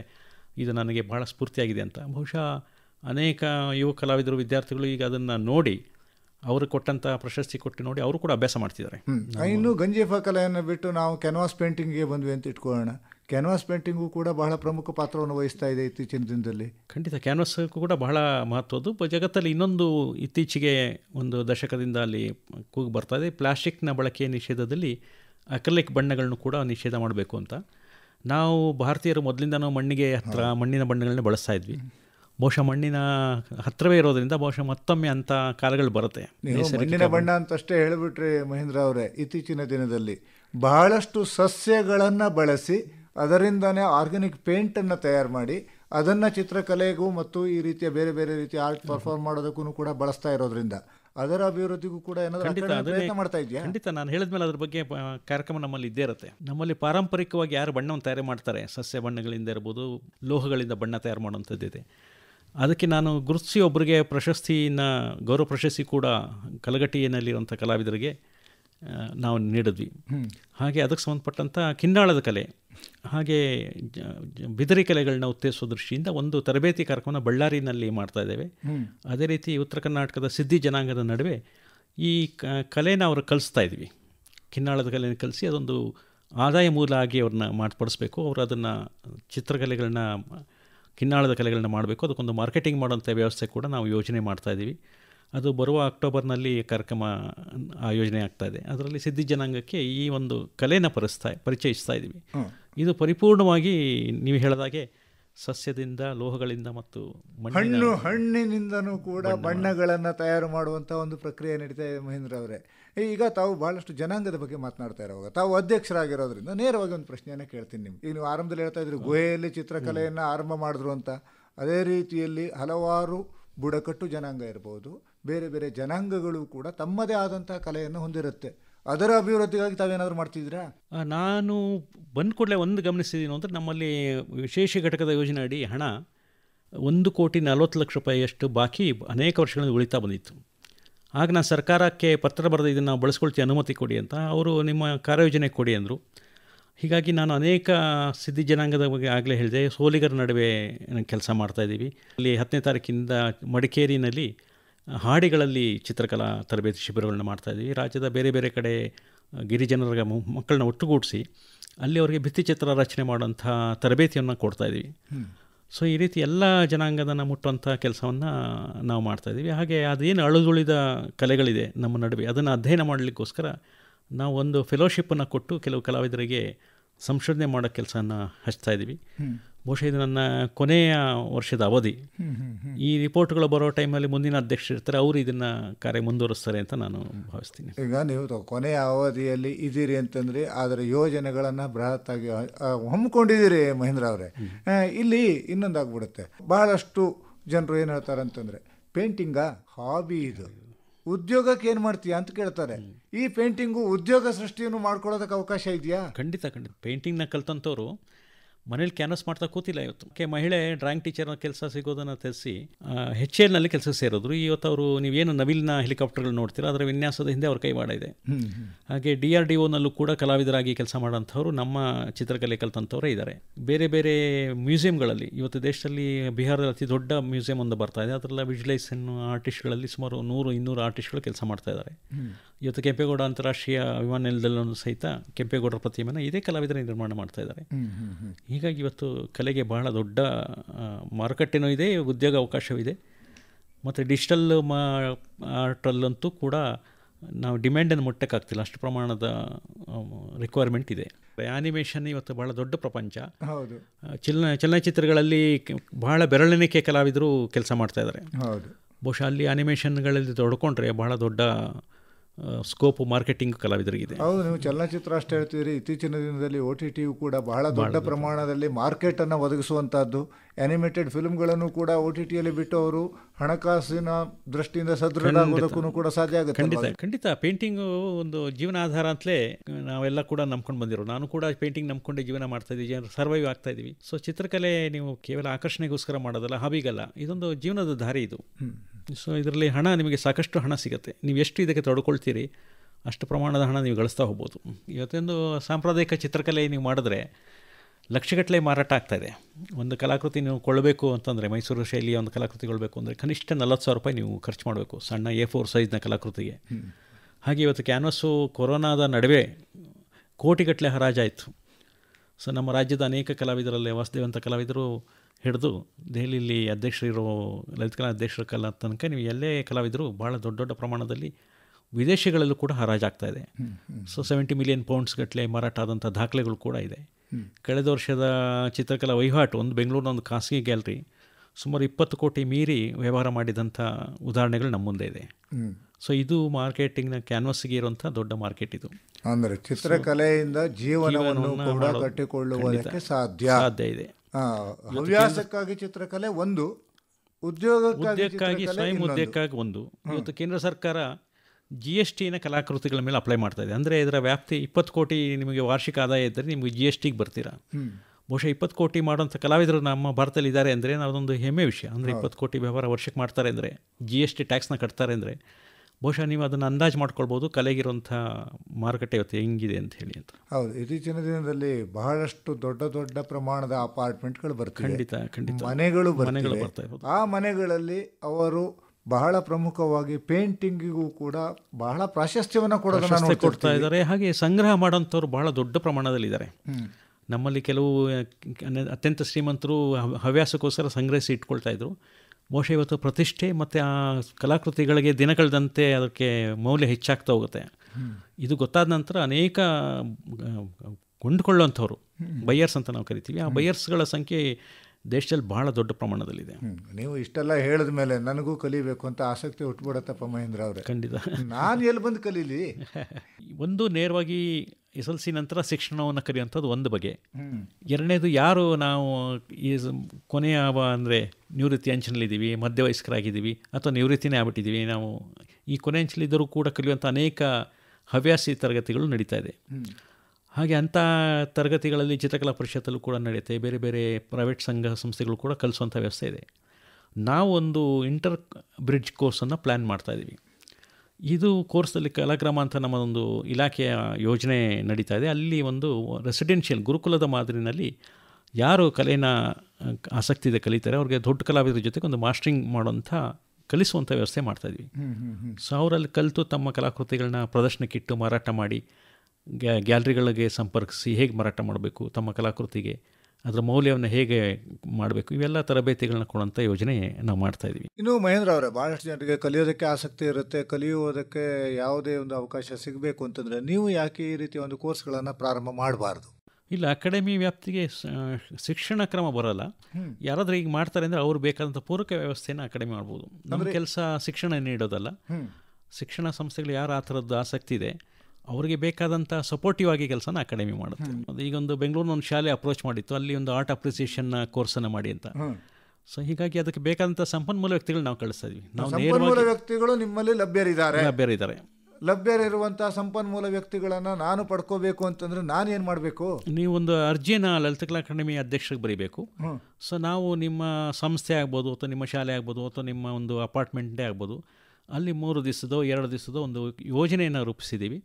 ಇದು ನನಗೆ ಭಾಳ ಸ್ಫೂರ್ತಿಯಾಗಿದೆ ಅಂತ ಬಹುಶಃ ಅನೇಕ ಯುವ ಕಲಾವಿದರು ವಿದ್ಯಾರ್ಥಿಗಳು ಈಗ ಅದನ್ನು ನೋಡಿ ಅವರು ಕೊಟ್ಟಂಥ ಪ್ರಶಸ್ತಿ ಕೊಟ್ಟು ನೋಡಿ ಅವರು ಕೂಡ ಅಭ್ಯಾಸ ಮಾಡ್ತಿದ್ದಾರೆ ಇನ್ನು ಗಂಜಿಫ ಕಲೆಯನ್ನು ಬಿಟ್ಟು ನಾವು ಕ್ಯಾನ್ವಾಸ್ ಪೇಂಟಿಂಗ್ಗೆ ಬಂದ್ವಿ ಅಂತ ಇಟ್ಕೊಳ್ಳೋಣ ಕ್ಯಾನ್ವಾಸ್ ಪೇಂಟಿಂಗು ಕೂಡ ಬಹಳ ಪ್ರಮುಖ ಪಾತ್ರವನ್ನು ವಹಿಸ್ತಾ ಇದೆ ಇತ್ತೀಚಿನ ದಿನದಲ್ಲಿ ಖಂಡಿತ ಕ್ಯಾನ್ವಾಸ್ ಕೂಡ ಬಹಳ ಮಹತ್ವದ್ದು ಜಗತ್ತಲ್ಲಿ ಇನ್ನೊಂದು ಇತ್ತೀಚೆಗೆ ಒಂದು ದಶಕದಿಂದ ಅಲ್ಲಿ ಕೂಗಿ ಬರ್ತಾ ಇದೆ ಪ್ಲಾಸ್ಟಿಕ್ನ ಬಳಕೆಯ ನಿಷೇಧದಲ್ಲಿ ಅಕ್ರಲಿಕ್ ಬಣ್ಣಗಳನ್ನು ಕೂಡ ನಿಷೇಧ ಮಾಡಬೇಕು ಅಂತ ನಾವು ಭಾರತೀಯರು ಮೊದಲಿಂದ ನಾವು ಮಣ್ಣಿಗೆ ಹತ್ತಿರ ಮಣ್ಣಿನ ಬಣ್ಣಗಳನ್ನ ಬಳಸ್ತಾ ಇದ್ವಿ ಬಹುಶಃ ಮಣ್ಣಿನ ಹತ್ರವೇ ಇರೋದ್ರಿಂದ ಬಹುಶಃ ಮತ್ತೊಮ್ಮೆ ಅಂತ ಕಾಲಗಳು ಬರುತ್ತೆ ಮಣ್ಣಿನ ಬಣ್ಣ ಅಂತಷ್ಟೇ ಹೇಳಿಬಿಟ್ರಿ ಮಹೇಂದ್ರ ಅವರೇ ಇತ್ತೀಚಿನ ದಿನದಲ್ಲಿ ಬಹಳಷ್ಟು ಸಸ್ಯಗಳನ್ನು ಬಳಸಿ ಅದರಿಂದನೇ ಆರ್ಗ್ಯಾನಿಕ್ ಪೇಂಟನ್ನು ತಯಾರು ಮಾಡಿ ಅದನ್ನು ಚಿತ್ರಕಲೆಗೂ ಮತ್ತು ಈ ರೀತಿಯ ಬೇರೆ ಬೇರೆ ರೀತಿಯ ಆರ್ಟ್ ಪರ್ಫಾರ್ಮ್ ಮಾಡೋದಕ್ಕೂ ಕೂಡ ಬಳಸ್ತಾ ಇರೋದ್ರಿಂದ ಅದರ ಅಭಿವೃದ್ಧಿಗೂ ಕೂಡ ಮಾಡ್ತಾ ಇದೆಯಾ ಖಂಡಿತ ನಾನು ಹೇಳಿದ್ಮೇಲೆ ಅದ್ರ ಬಗ್ಗೆ ಕಾರ್ಯಕ್ರಮ ನಮ್ಮಲ್ಲಿ ಇದ್ದೇ ಇರುತ್ತೆ ನಮ್ಮಲ್ಲಿ ಪಾರಂಪರಿಕವಾಗಿ ಯಾರು ಬಣ್ಣವನ್ನು ತಯಾರಿ ಮಾಡ್ತಾರೆ ಸಸ್ಯ ಬಣ್ಣಗಳಿಂದ ಇರ್ಬೋದು ಲೋಹಗಳಿಂದ ಬಣ್ಣ ತಯಾರು ಮಾಡುವಂಥದ್ದು ಇದೆ ಅದಕ್ಕೆ ನಾನು ಗುರುತಿಸಿ ಒಬ್ಬರಿಗೆ ಪ್ರಶಸ್ತಿನ ಗೌರವ ಪ್ರಶಸ್ತಿ ಕೂಡ ಕಲಗಟ್ಟಿಯಲ್ಲಿರುವಂಥ ಕಲಾವಿದರಿಗೆ ನಾವು ನೀಡಿದ್ವಿ ಹಾಗೆ ಅದಕ್ಕೆ ಸಂಬಂಧಪಟ್ಟಂಥ ಕಿನ್ನಾಳದ ಕಲೆ ಹಾಗೆ ಬಿದಿರಿ ಕಲೆಗಳನ್ನ ಉತ್ತೇಜಿಸುವ ದೃಷ್ಟಿಯಿಂದ ಒಂದು ತರಬೇತಿ ಕಾರ್ಯಕ್ರಮ ಬಳ್ಳಾರಿನಲ್ಲಿ ಮಾಡ್ತಾ ಇದ್ದೇವೆ ಅದೇ ರೀತಿ ಉತ್ತರ ಕರ್ನಾಟಕದ ಸಿದ್ಧಿ ಜನಾಂಗದ ನಡುವೆ ಈ ಕಲೆನ ಅವರು ಕಲಿಸ್ತಾ ಇದ್ವಿ ಕಿನ್ನಾಳದ ಕಲೆಯನ್ನು ಕಲಿಸಿ ಅದೊಂದು ಆದಾಯ ಮೂಲ ಆಗಿ ಅವ್ರನ್ನ ಮಾರ್ಪಡಿಸ್ಬೇಕು ಅವರು ಅದನ್ನು ಚಿತ್ರಕಲೆಗಳನ್ನ ಕಿನ್ನಾಳದ ಕಲೆಗಳನ್ನ ಮಾಡಬೇಕು ಅದಕ್ಕೊಂದು ಮಾರ್ಕೆಟಿಂಗ್ ಮಾಡುವಂಥ ವ್ಯವಸ್ಥೆ ಕೂಡ ನಾವು ಯೋಜನೆ ಮಾಡ್ತಾ ಇದ್ದೀವಿ ಅದು ಬರುವ ಅಕ್ಟೋಬರ್ನಲ್ಲಿ ಕಾರ್ಯಕ್ರಮ ಆಯೋಜನೆ ಆಗ್ತಾ ಇದೆ ಅದರಲ್ಲಿ ಸಿದ್ಧಿ ಜನಾಂಗಕ್ಕೆ ಈ ಒಂದು ಕಲೆನ ಪರಿಸ್ತಾ ಪರಿಚಯಿಸ್ತಾ ಇದ್ದೀವಿ ಇದು ಪರಿಪೂರ್ಣವಾಗಿ ನೀವು ಹೇಳಿದಾಗೆ ಸಸ್ಯದಿಂದ ಲೋಹಗಳಿಂದ ಮತ್ತು ಹಣ್ಣು ಹಣ್ಣಿನಿಂದನೂ ಕೂಡ ಬಣ್ಣಗಳನ್ನು ತಯಾರು ಮಾಡುವಂಥ ಒಂದು ಪ್ರಕ್ರಿಯೆ ನಡೀತಾ ಇದೆ ಮಹೇಂದ್ರ ಅವರೇ ಈಗ ತಾವು ಭಾಳಷ್ಟು ಜನಾಂಗದ ಬಗ್ಗೆ ಮಾತನಾಡ್ತಾ ಇರೋವಾಗ ತಾವು ಅಧ್ಯಕ್ಷರಾಗಿರೋದ್ರಿಂದ ನೇರವಾಗಿ ಒಂದು ಪ್ರಶ್ನೆಯನ್ನು ಕೇಳ್ತೀನಿ ನಿಮ್ಗೆ ಈಗ ನೀವು ಆರಂಭದಲ್ಲಿ ಹೇಳ್ತಾ ಇದ್ರಿ ಗುಹೆಯಲ್ಲಿ ಚಿತ್ರಕಲೆಯನ್ನು ಆರಂಭ ಮಾಡಿದ್ರು ಅಂತ ಅದೇ ರೀತಿಯಲ್ಲಿ ಹಲವಾರು ಬುಡಕಟ್ಟು ಜನಾಂಗ ಇರ್ಬೋದು ಬೇರೆ ಬೇರೆ ಜನಾಂಗಗಳು ಕೂಡ ತಮ್ಮದೇ ಆದಂಥ ಕಲೆಯನ್ನು ಹೊಂದಿರುತ್ತೆ ಅದರ ಅಭಿವೃದ್ಧಿಗಾಗಿ ತಾವೇನಾದರೂ ಮಾಡ್ತಿದ್ದೀರಾ ನಾನು ಬಂದ ಕೂಡಲೇ ಒಂದು ಗಮನಿಸಿದ್ದೀನಿ ಅಂದರೆ ನಮ್ಮಲ್ಲಿ ವಿಶೇಷ ಘಟಕದ ಯೋಜನೆ ಅಡಿ ಹಣ ಒಂದು ಕೋಟಿ ನಲವತ್ತು ಲಕ್ಷ ರೂಪಾಯಿಯಷ್ಟು ಬಾಕಿ ಅನೇಕ ವರ್ಷಗಳಿಂದ ಉಳಿತಾ ಬಂದಿತ್ತು ಆಗ ನಾನು ಸರ್ಕಾರಕ್ಕೆ ಪತ್ರ ಬರೆದ ಇದನ್ನು ಬಳಸ್ಕೊಳ್ತೀವಿ ಅನುಮತಿ ಕೊಡಿ ಅಂತ ಅವರು ನಿಮ್ಮ ಕಾರ್ಯಯೋಜನೆ ಕೊಡಿ ಅಂದರು ಹೀಗಾಗಿ ನಾನು ಅನೇಕ ಸಿದ್ಧಿ ಜನಾಂಗದ ಬಗ್ಗೆ ಆಗಲೇ ಹೇಳಿದೆ ಸೋಲಿಗರ ನಡುವೆ ಕೆಲಸ ಮಾಡ್ತಾಯಿದ್ದೀವಿ ಅಲ್ಲಿ ಹತ್ತನೇ ತಾರೀಕಿಂದ ಮಡಿಕೇರಿನಲ್ಲಿ ಹಾಡಿಗಳಲ್ಲಿ ಚಿತ್ರಕಲಾ ತರಬೇತಿ ಶಿಬಿರಗಳನ್ನ ಮಾಡ್ತಾಯಿದ್ವಿ ರಾಜ್ಯದ ಬೇರೆ ಬೇರೆ ಕಡೆ ಗಿರಿಜನರ ಮಕ್ಕಳನ್ನ ಒಟ್ಟುಗೂಡಿಸಿ ಅಲ್ಲಿ ಅವರಿಗೆ ಭಿತ್ತಿಚಿತ್ರ ರಚನೆ ಮಾಡುವಂಥ ತರಬೇತಿಯನ್ನು ಕೊಡ್ತಾಯಿದ್ವಿ ಸೊ ಈ ರೀತಿ ಎಲ್ಲ ಜನಾಂಗದನ್ನು ಮುಟ್ಟುವಂಥ ಕೆಲಸವನ್ನು ನಾವು ಮಾಡ್ತಾಯಿದ್ದೀವಿ ಹಾಗೆ ಅದೇನು ಅಳುದುಳಿದ ಕಲೆಗಳಿದೆ ನಮ್ಮ ನಡುವೆ ಅದನ್ನು ಅಧ್ಯಯನ ಮಾಡಲಿಕ್ಕೋಸ್ಕರ ನಾವು ಒಂದು ಫೆಲೋಶಿಪ್ಪನ್ನು ಕೊಟ್ಟು ಕೆಲವು ಕಲಾವಿದರಿಗೆ ಸಂಶೋಧನೆ ಮಾಡೋ ಕೆಲಸನ ಹಚ್ತಾ ಇದ್ದೀವಿ ಬಹುಶಃ ಇದು ನನ್ನ ಕೊನೆಯ ವರ್ಷದ ಅವಧಿ ಈ ರಿಪೋರ್ಟ್ಗಳು ಬರೋ ಟೈಮಲ್ಲಿ ಮುಂದಿನ ಅಧ್ಯಕ್ಷರು ಇರ್ತಾರೆ ಅವರು ಇದನ್ನು ಕಾರ್ಯ ಮುಂದುವರಿಸ್ತಾರೆ ಅಂತ ನಾನು ಭಾವಿಸ್ತೀನಿ ಈಗ ನೀವು ಕೊನೆಯ ಅವಧಿಯಲ್ಲಿ ಇದ್ದೀರಿ ಅಂತಂದರೆ ಅದರ ಯೋಜನೆಗಳನ್ನು ಬೃಹತ್ತಾಗಿ ಹೊಮ್ಮಿಕೊಂಡಿದ್ದೀರಿ ಮಹೇಂದ್ರ ಅವರೇ ಇಲ್ಲಿ ಇನ್ನೊಂದಾಗ್ಬಿಡುತ್ತೆ ಬಹಳಷ್ಟು ಜನರು ಏನು ಹೇಳ್ತಾರೆ ಅಂತಂದರೆ ಪೇಂಟಿಂಗ ಹಾಬಿ ಇದು ಉದ್ಯೋಗಕ್ಕೆ ಏನು ಮಾಡ್ತೀಯಾ ಅಂತ ಕೇಳ್ತಾರೆ ಈ ಪೇಂಟಿಂಗು ಉದ್ಯೋಗ ಸೃಷ್ಟಿಯನ್ನು ಮಾಡ್ಕೊಳ್ಳೋದಕ್ಕೆ ಅವಕಾಶ ಇದೆಯಾ ಖಂಡಿತ ಖಂಡಿತ ಪೇಂಟಿಂಗ್ನ ಕಲ್ತಂಥವ್ರು ಮನೇಲಿ ಕ್ಯಾನ್ವಸ್ ಮಾಡ್ತಾ ಕೂತಿಲ್ಲ ಇವತ್ತು ಕೆ ಮಹಿಳೆ ಡ್ರಾಯಿಂಗ್ ಟೀಚರ್ನ ಕೆಲಸ ಸಿಗೋದನ್ನ ತೆರೆಸಿ ಹೆಚ್ ನಲ್ಲಿ ಕೆಲಸ ಸೇರಿದ್ರು ಇವತ್ತು ಅವರು ನೀವೇನು ನವಿಲ್ನ ಹೆಲಿಕಾಪ್ಟರ್ಗಳು ನೋಡ್ತೀರ ಅದರ ವಿನ್ಯಾಸದ ಹಿಂದೆ ಅವ್ರ ಕೈವಾಡ ಇದೆ ಹಾಗೆ ಡಿ ಆರ್ ಡಿ ಓನಲ್ಲೂ ಕೂಡ ಕಲಾವಿದರಾಗಿ ಕೆಲಸ ಮಾಡೋಂಥವ್ರು ನಮ್ಮ ಚಿತ್ರಕಲೆ ಕಲಿತಂಥವರೇ ಇದ್ದಾರೆ ಬೇರೆ ಬೇರೆ ಮ್ಯೂಸಿಯಂಗಳಲ್ಲಿ ಇವತ್ತು ದೇಶದಲ್ಲಿ ಬಿಹಾರದ ಅತಿ ದೊಡ್ಡ ಮ್ಯೂಸಿಯಂ ಒಂದು ಬರ್ತಾ ಇದೆ ಅದರಲ್ಲ ವಿಜುಲೈಸನ್ ಆರ್ಟಿಸ್ಟ್ಗಳಲ್ಲಿ ಸುಮಾರು ನೂರು ಇನ್ನೂರು ಆರ್ಟಿಸ್ಟ್ಗಳು ಕೆಲಸ ಮಾಡ್ತಾ ಇದ್ದಾರೆ ಇವತ್ತು ಕೆಂಪೇಗೌಡ ಅಂತಾರಾಷ್ಟ್ರೀಯ ವಿಮಾನ ನಿಲ್ದಲ್ಲೂ ಸಹಿತ ಕೆಂಪೇಗೌಡರ ಪ್ರತಿಮೆನ ಇದೇ ಕಲಾವಿದರ ನಿರ್ಮಾಣ ಮಾಡ್ತಾ ಇದ್ದಾರೆ ಹೀಗಾಗಿ ಇವತ್ತು ಕಲೆಗೆ ಬಹಳ ದೊಡ್ಡ ಮಾರುಕಟ್ಟೆನೂ ಇದೆ ಉದ್ಯೋಗ ಅವಕಾಶವೂ ಇದೆ ಮತ್ತು ಡಿಜಿಟಲ್ ಮಾ ಆರ್ಟಲ್ಲಂತೂ ಕೂಡ ನಾವು ಡಿಮ್ಯಾಂಡನ್ನು ಮುಟ್ಟಕ್ಕಾಗ್ತಿಲ್ಲ ಅಷ್ಟು ಪ್ರಮಾಣದ ರಿಕ್ವೈರ್ಮೆಂಟ್ ಇದೆ ಆ್ಯನಿಮೇಷನ್ ಇವತ್ತು ಭಾಳ ದೊಡ್ಡ ಪ್ರಪಂಚ ಹೌದು ಚಲನ ಚಲನಚಿತ್ರಗಳಲ್ಲಿ ಬಹಳ ಬೆರಳೆಣಿಕೆ ಕಲಾವಿದರು ಕೆಲಸ ಮಾಡ್ತಾ ಇದ್ದಾರೆ ಹೌದು ಬಹುಶಃ ಅಲ್ಲಿ ಆ್ಯನಿಮೇಷನ್ಗಳಲ್ಲಿ ತೊಡ್ಕೊಂಡ್ರೆ ಬಹಳ ದೊಡ್ಡ ಸ್ಕೋಪ್ ಮಾರ್ಕೆಟಿಂಗ್ ಕಲಾವಿದರಿಗಿದೆ ಹೌದು ನೀವು ಚಲನಚಿತ್ರ ಅಷ್ಟೇ ಹೇಳ್ತಿದ್ರಿ ಇತ್ತೀಚಿನ ದಿನದಲ್ಲಿ ಒ ಟಿ ಟಿಯು ಕೂಡ ಬಹಳ ದೊಡ್ಡ ಪ್ರಮಾಣದಲ್ಲಿ ಮಾರ್ಕೆಟನ್ನು ಒದಗಿಸುವಂಥದ್ದು ಆ್ಯನಿಮೇಟೆಡ್ ಫಿಲ್ಮ್ಗಳನ್ನು ಕೂಡ ಒ ಟಿ ಟಿಯಲ್ಲಿ ಬಿಟ್ಟು ಅವರು ಹಣಕಾಸಿನ ದೃಷ್ಟಿಯಿಂದ ಸದೃಢ ಆಗೋದಕ್ಕೂ ಕೂಡ ಸಾಧ್ಯ ಆಗುತ್ತೆ ಖಂಡಿತ ಖಂಡಿತ ಪೇಂಟಿಂಗ್ ಒಂದು ಆಧಾರ ಅಂತಲೇ ನಾವೆಲ್ಲ ಕೂಡ ನಂಬ್ಕೊಂಡು ಬಂದಿರೋ ನಾನು ಕೂಡ ಪೇಂಟಿಂಗ್ ನಂಬ್ಕೊಂಡು ಜೀವನ ಮಾಡ್ತಾ ಇದ್ದೀವಿ ಸರ್ವೈವ್ ಆಗ್ತಾ ಇದ್ದೀವಿ ಸೊ ಚಿತ್ರಕಲೆ ನೀವು ಕೇವಲ ಆಕರ್ಷಣೆಗೋಸ್ಕರ ಮಾಡೋದಲ್ಲ ಹಾಬಿಗಲ್ಲ ಇದೊಂದು ಜೀವನದ ದಾರಿ ಇದು ಸೊ ಇದರಲ್ಲಿ ಹಣ ನಿಮಗೆ ಸಾಕಷ್ಟು ಹಣ ಸಿಗುತ್ತೆ ನೀವು ಎಷ್ಟು ಇದಕ್ಕೆ ತೊಡ್ಕೊಳ್ತೀರಿ ಅಷ್ಟು ಪ್ರಮಾಣದ ಹಣ ನೀವು ಗಳಿಸ್ತಾ ಹೋಗ್ಬೋದು ಇವತ್ತೊಂದು ಸಾಂಪ್ರದಾಯಿಕ ಚಿತ್ರಕಲೆ ನೀವು ಮಾಡಿದ್ರೆ ಲಕ್ಷಗಟ್ಟಲೆ ಮಾರಾಟ ಆಗ್ತಾಯಿದೆ ಒಂದು ಕಲಾಕೃತಿ ನೀವು ಕೊಳ್ಳಬೇಕು ಅಂತಂದರೆ ಮೈಸೂರು ಶೈಲಿಯ ಒಂದು ಕಲಾಕೃತಿ ಕೊಡಬೇಕು ಅಂದರೆ ಕನಿಷ್ಠ ನಲ್ವತ್ತು ಸಾವಿರ ರೂಪಾಯಿ ನೀವು ಖರ್ಚು ಮಾಡಬೇಕು ಸಣ್ಣ ಎ ಫೋರ್ ಸೈಜ್ನ ಕಲಾಕೃತಿಗೆ ಹಾಗೆ ಇವತ್ತು ಕ್ಯಾನ್ವಸ್ಸು ಕೊರೋನಾದ ನಡುವೆ ಕೋಟಿಗಟ್ಟಲೆ ಹರಾಜಾಯಿತು ಸೊ ನಮ್ಮ ರಾಜ್ಯದ ಅನೇಕ ಕಲಾವಿದರಲ್ಲೇ ವಾಸುದೇವಂತ ಕಲಾವಿದರು ಹಿಡಿದು ದೆಹಲಿಯಲ್ಲಿ ಅಧ್ಯಕ್ಷರಿರೋ ಲಲಿತ ಕಲಾ ಅಧ್ಯಕ್ಷರ ಕಲಾ ತನಕ ನೀವು ಎಲ್ಲೇ ಕಲಾವಿದರು ಭಾಳ ದೊಡ್ಡ ದೊಡ್ಡ ಪ್ರಮಾಣದಲ್ಲಿ ವಿದೇಶಗಳಲ್ಲೂ ಕೂಡ ಹರಾಜಾಗ್ತಾ ಇದೆ ಸೊ ಸೆವೆಂಟಿ ಮಿಲಿಯನ್ ಪೌಂಡ್ಸ್ ಗಟ್ಟಲೆ ಮಾರಾಟ ಆದಂಥ ದಾಖಲೆಗಳು ಕೂಡ ಇದೆ ಕಳೆದ ವರ್ಷದ ಚಿತ್ರಕಲಾ ವಹಿವಾಟು ಒಂದು ಬೆಂಗಳೂರಿನ ಒಂದು ಖಾಸಗಿ ಗ್ಯಾಲರಿ ಸುಮಾರು ಇಪ್ಪತ್ತು ಕೋಟಿ ಮೀರಿ ವ್ಯವಹಾರ ಮಾಡಿದಂಥ ಉದಾಹರಣೆಗಳು ನಮ್ಮ ಮುಂದೆ ಇದೆ ಸೊ ಇದು ಮಾರ್ಕೆಟಿಂಗ್ನ ಕ್ಯಾನ್ವಸ್ಗೆ ಇರುವಂಥ ದೊಡ್ಡ ಮಾರ್ಕೆಟ್ ಇದು ಅಂದರೆ ಚಿತ್ರಕಲೆಯಿಂದ ಜೀವನವನ್ನು ಕಟ್ಟಿಕೊಳ್ಳುವುದಕ್ಕೆ ಸಾಧ್ಯ ಸಾಧ್ಯ ಇದೆ ಹವ್ಯಾಸಕ್ಕಾಗಿ ಚಿತ್ರಕಲೆ ಒಂದು ಉದ್ಯೋಗಕ್ಕಾಗಿ ಸ್ವಯಂ ಉದ್ಯೋಗಕ್ಕಾಗಿ ಒಂದು ಇವತ್ತು ಕೇಂದ್ರ ಸರ್ಕಾರ ಜಿ ಎಸ್ ಟಿನ ಕಲಾಕೃತಿಗಳ ಮೇಲೆ ಅಪ್ಲೈ ಮಾಡ್ತಾ ಇದೆ ಅಂದರೆ ಇದರ ವ್ಯಾಪ್ತಿ ಇಪ್ಪತ್ತು ಕೋಟಿ ನಿಮಗೆ ವಾರ್ಷಿಕ ಆದಾಯ ಇದ್ದರೆ ನಿಮಗೆ ಜಿ ಎಸ್ ಟಿಗೆ ಬರ್ತೀರಾ ಬಹುಶಃ ಇಪ್ಪತ್ತು ಕೋಟಿ ಮಾಡೋಂಥ ಕಲಾವಿದರು ನಮ್ಮ ಭಾರತದಲ್ಲಿ ಇದ್ದಾರೆ ಅಂದರೆ ಅದೊಂದು ಹೆಮ್ಮೆ ವಿಷಯ ಅಂದರೆ ಇಪ್ಪತ್ತು ಕೋಟಿ ವ್ಯವಹಾರ ವರ್ಷಕ್ಕೆ ಮಾಡ್ತಾರೆ ಅಂದರೆ ಜಿ ಎಸ್ ಟಿ ಟ್ಯಾಕ್ಸ್ನ ಕಟ್ತಾರೆ ಅಂದರೆ ಬಹುಶಃ ನೀವು ಅದನ್ನು ಅಂದಾಜು ಮಾಡ್ಕೊಳ್ಬೋದು ಕಲೆಗಿರುವಂಥ ಮಾರುಕಟ್ಟೆ ಇವತ್ತು ಹೆಂಗಿದೆ ಅಂತ ಹೇಳಿ ಅಂತ ಹೌದು ಇತ್ತೀಚಿನ ದಿನದಲ್ಲಿ ಬಹಳಷ್ಟು ದೊಡ್ಡ ದೊಡ್ಡ ಪ್ರಮಾಣದ ಅಪಾರ್ಟ್ಮೆಂಟ್ಗಳು ಬರ್ತವೆ ಖಂಡಿತ ಖಂಡಿತ ಮನೆಗಳು ಮನೆಗಳು ಬರ್ತಾ ಇರ್ಬೋದು ಆ ಮನೆಗಳಲ್ಲಿ ಅವರು ಬಹಳ ಪ್ರಮುಖವಾಗಿ ಪೇಂಟಿಂಗಿಗೂ ಕೂಡ ಬಹಳ ಪ್ರಾಶಸ್ತ್ಯವನ್ನು ಕೂಡ ಕೊಡ್ತಾ ಇದ್ದಾರೆ ಹಾಗೆ ಸಂಗ್ರಹ ಮಾಡೋಂಥವ್ರು ಬಹಳ ದೊಡ್ಡ ಪ್ರಮಾಣದಲ್ಲಿ ಇದ್ದಾರೆ ನಮ್ಮಲ್ಲಿ ಕೆಲವು ಅತ್ಯಂತ ಶ್ರೀಮಂತರು ಹವ್ಯಾಸಕ್ಕೋಸ್ಕರ ಸಂಗ್ರಹಿಸಿ ಇಟ್ಕೊಳ್ತಾ ಇದ್ರು ಬಹುಶಃ ಇವತ್ತು ಪ್ರತಿಷ್ಠೆ ಮತ್ತು ಆ ಕಲಾಕೃತಿಗಳಿಗೆ ದಿನ ಕಳೆದಂತೆ ಅದಕ್ಕೆ ಮೌಲ್ಯ ಹೆಚ್ಚಾಗ್ತಾ ಹೋಗುತ್ತೆ ಇದು ಗೊತ್ತಾದ ನಂತರ ಅನೇಕ ಕೊಂಡುಕೊಳ್ಳುವಂಥವ್ರು ಬೈಯರ್ಸ್ ಅಂತ ನಾವು ಕರಿತೀವಿ ಆ ಬೈಯರ್ಸ್ಗಳ ಸಂಖ್ಯೆ ದೇಶದಲ್ಲಿ ಬಹಳ ದೊಡ್ಡ ಪ್ರಮಾಣದಲ್ಲಿದೆ ನೀವು ಇಷ್ಟೆಲ್ಲ ಹೇಳಿದ ಮೇಲೆ ನನಗೂ ಕಲಿಬೇಕು ಅಂತ ಆಸಕ್ತಿ ಹುಟ್ಟುಬಿಡತ್ತಪ್ಪ ಮಹೇಂದ್ರ ಅವರೇ ಖಂಡಿತ ನಾನು ಎಲ್ಲಿ ಬಂದು ಕಲೀಲಿ ಒಂದು ನೇರವಾಗಿ ಎಸ್ ಎಲ್ ಸಿ ನಂತರ ಶಿಕ್ಷಣವನ್ನು ಕಲಿಯುವಂಥದ್ದು ಒಂದು ಬಗೆ ಎರಡನೇದು ಯಾರು ನಾವು ಈ ಕೊನೆಯ ಅಂದರೆ ನಿವೃತ್ತಿ ಅಂಚಿನಲ್ಲಿದ್ದೀವಿ ಮಧ್ಯವಯಸ್ಕರಾಗಿದ್ದೀವಿ ಅಥವಾ ನಿವೃತ್ತಿನೇ ಆಗ್ಬಿಟ್ಟಿದ್ದೀವಿ ನಾವು ಈ ಕೊನೆ ಅಂಚಲಿದ್ದರೂ ಕೂಡ ಕಲಿಯುವಂಥ ಅನೇಕ ಹವ್ಯಾಸಿ ತರಗತಿಗಳು ನಡೀತಾ ಇದೆ ಹಾಗೆ ಅಂಥ ತರಗತಿಗಳಲ್ಲಿ ಚಿತ್ರಕಲಾ ಪರಿಷತ್ತಲ್ಲೂ ಕೂಡ ನಡೆಯುತ್ತೆ ಬೇರೆ ಬೇರೆ ಪ್ರೈವೇಟ್ ಸಂಘ ಸಂಸ್ಥೆಗಳು ಕೂಡ ಕಲಿಸುವಂಥ ವ್ಯವಸ್ಥೆ ಇದೆ ನಾವು ಒಂದು ಇಂಟರ್ ಬ್ರಿಡ್ಜ್ ಕೋರ್ಸನ್ನು ಪ್ಲ್ಯಾನ್ ಮಾಡ್ತಾಯಿದ್ದೀವಿ ಇದು ಕೋರ್ಸಲ್ಲಿ ಕಲಾಕ್ರಮ ಅಂತ ನಮ್ಮದೊಂದು ಇಲಾಖೆಯ ಯೋಜನೆ ನಡೀತಾ ಇದೆ ಅಲ್ಲಿ ಒಂದು ರೆಸಿಡೆನ್ಷಿಯಲ್ ಗುರುಕುಲದ ಮಾದರಿನಲ್ಲಿ ಯಾರು ಕಲೆಯನ್ನು ಆಸಕ್ತಿ ಇದೆ ಕಲಿತಾರೆ ಅವ್ರಿಗೆ ದೊಡ್ಡ ಕಲಾವಿದರ ಜೊತೆಗೆ ಒಂದು ಮಾಸ್ಟ್ರಿಂಗ್ ಮಾಡುವಂಥ ಕಲಿಸುವಂಥ ವ್ಯವಸ್ಥೆ ಮಾಡ್ತಾಯಿದ್ವಿ ಸೊ ಅವರಲ್ಲಿ ಕಲಿತು ತಮ್ಮ ಕಲಾಕೃತಿಗಳನ್ನ ಪ್ರದರ್ಶನಕ್ಕಿಟ್ಟು ಮಾರಾಟ ಮಾಡಿ ಗ್ಯಾ ಗ್ಯಾಲರಿಗಳಿಗೆ ಸಂಪರ್ಕಿಸಿ ಹೇಗೆ ಮಾರಾಟ ಮಾಡಬೇಕು ತಮ್ಮ ಕಲಾಕೃತಿಗೆ ಅದರ ಮೌಲ್ಯವನ್ನು ಹೇಗೆ ಮಾಡಬೇಕು ಇವೆಲ್ಲ ತರಬೇತಿಗಳನ್ನ ಕೊಡುವಂಥ ಯೋಜನೆ ನಾವು ಮಾಡ್ತಾ ಇದ್ದೀವಿ ಇನ್ನು ಮಹೇಂದ್ರ ಅವರೇ ಭಾಳಷ್ಟು ಜನರಿಗೆ ಕಲಿಯೋದಕ್ಕೆ ಆಸಕ್ತಿ ಇರುತ್ತೆ ಕಲಿಯೋದಕ್ಕೆ ಯಾವುದೇ ಒಂದು ಅವಕಾಶ ಸಿಗಬೇಕು ಅಂತಂದರೆ ನೀವು ಯಾಕೆ ಈ ರೀತಿಯ ಒಂದು ಕೋರ್ಸ್ಗಳನ್ನು ಪ್ರಾರಂಭ ಮಾಡಬಾರ್ದು ಇಲ್ಲ ಅಕಾಡೆಮಿ ವ್ಯಾಪ್ತಿಗೆ ಶಿಕ್ಷಣ ಕ್ರಮ ಬರಲ್ಲ ಯಾರಾದರೂ ಈಗ ಮಾಡ್ತಾರೆ ಅಂದರೆ ಅವ್ರು ಬೇಕಾದಂಥ ಪೂರಕ ವ್ಯವಸ್ಥೆಯನ್ನು ಅಕಾಡೆಮಿ ಮಾಡ್ಬೋದು ನಮ್ಮ ಕೆಲಸ ಶಿಕ್ಷಣ ನೀಡೋದಲ್ಲ ಶಿಕ್ಷಣ ಸಂಸ್ಥೆಗಳು ಯಾರು ಆ ಥರದ್ದು ಆಸಕ್ತಿ ಇದೆ ಅವರಿಗೆ ಬೇಕಾದಂಥ ಸಪೋರ್ಟಿವ್ ಆಗಿ ಕೆಲಸನ ಅಕಾಡೆಮಿ ಮಾಡುತ್ತೆ ಅದು ಈಗೊಂದು ಬೆಂಗಳೂರಿನ ಒಂದು ಶಾಲೆ ಅಪ್ರೋಚ್ ಮಾಡಿತ್ತು ಅಲ್ಲಿ ಒಂದು ಆರ್ಟ್ ಅಪ್ರಿಸಿಯೇಷನ್ನ ಕೋರ್ಸನ್ನು ಮಾಡಿ ಅಂತ ಸೊ ಹೀಗಾಗಿ ಅದಕ್ಕೆ ಬೇಕಾದಂಥ ಸಂಪನ್ಮೂಲ ವ್ಯಕ್ತಿಗಳು ನಾವು ಕಳಿಸ್ತಾ ಇದ್ವಿ ನಾವು ವ್ಯಕ್ತಿಗಳು ನಿಮ್ಮಲ್ಲಿ ಲಭ್ಯರಿದ್ದಾರೆ ಲಭ್ಯರಿದ್ದಾರೆ ಲಭ್ಯರಿರುವಂತಹ ಸಂಪನ್ಮೂಲ ವ್ಯಕ್ತಿಗಳನ್ನು ನಾನು ಪಡ್ಕೋಬೇಕು ಅಂತಂದ್ರೆ ನಾನು ಏನು ಮಾಡಬೇಕು ನೀವು ಒಂದು ಅರ್ಜಿನ ಲಲಿತ ಕಲಾ ಅಕಾಡೆಮಿ ಅಧ್ಯಕ್ಷರಿಗೆ ಬರೀಬೇಕು ಸೊ ನಾವು ನಿಮ್ಮ ಸಂಸ್ಥೆ ಆಗ್ಬೋದು ಅಥವಾ ನಿಮ್ಮ ಶಾಲೆ ಆಗ್ಬೋದು ಅಥವಾ ನಿಮ್ಮ ಒಂದು ಅಪಾರ್ಟ್ಮೆಂಟೇ ಆಗ್ಬೋದು ಅಲ್ಲಿ ಮೂರು ದಿವಸದೋ ಎರಡು ದಿವಸದೋ ಒಂದು ಯೋಜನೆಯನ್ನು ರೂಪಿಸಿದ್ದೀವಿ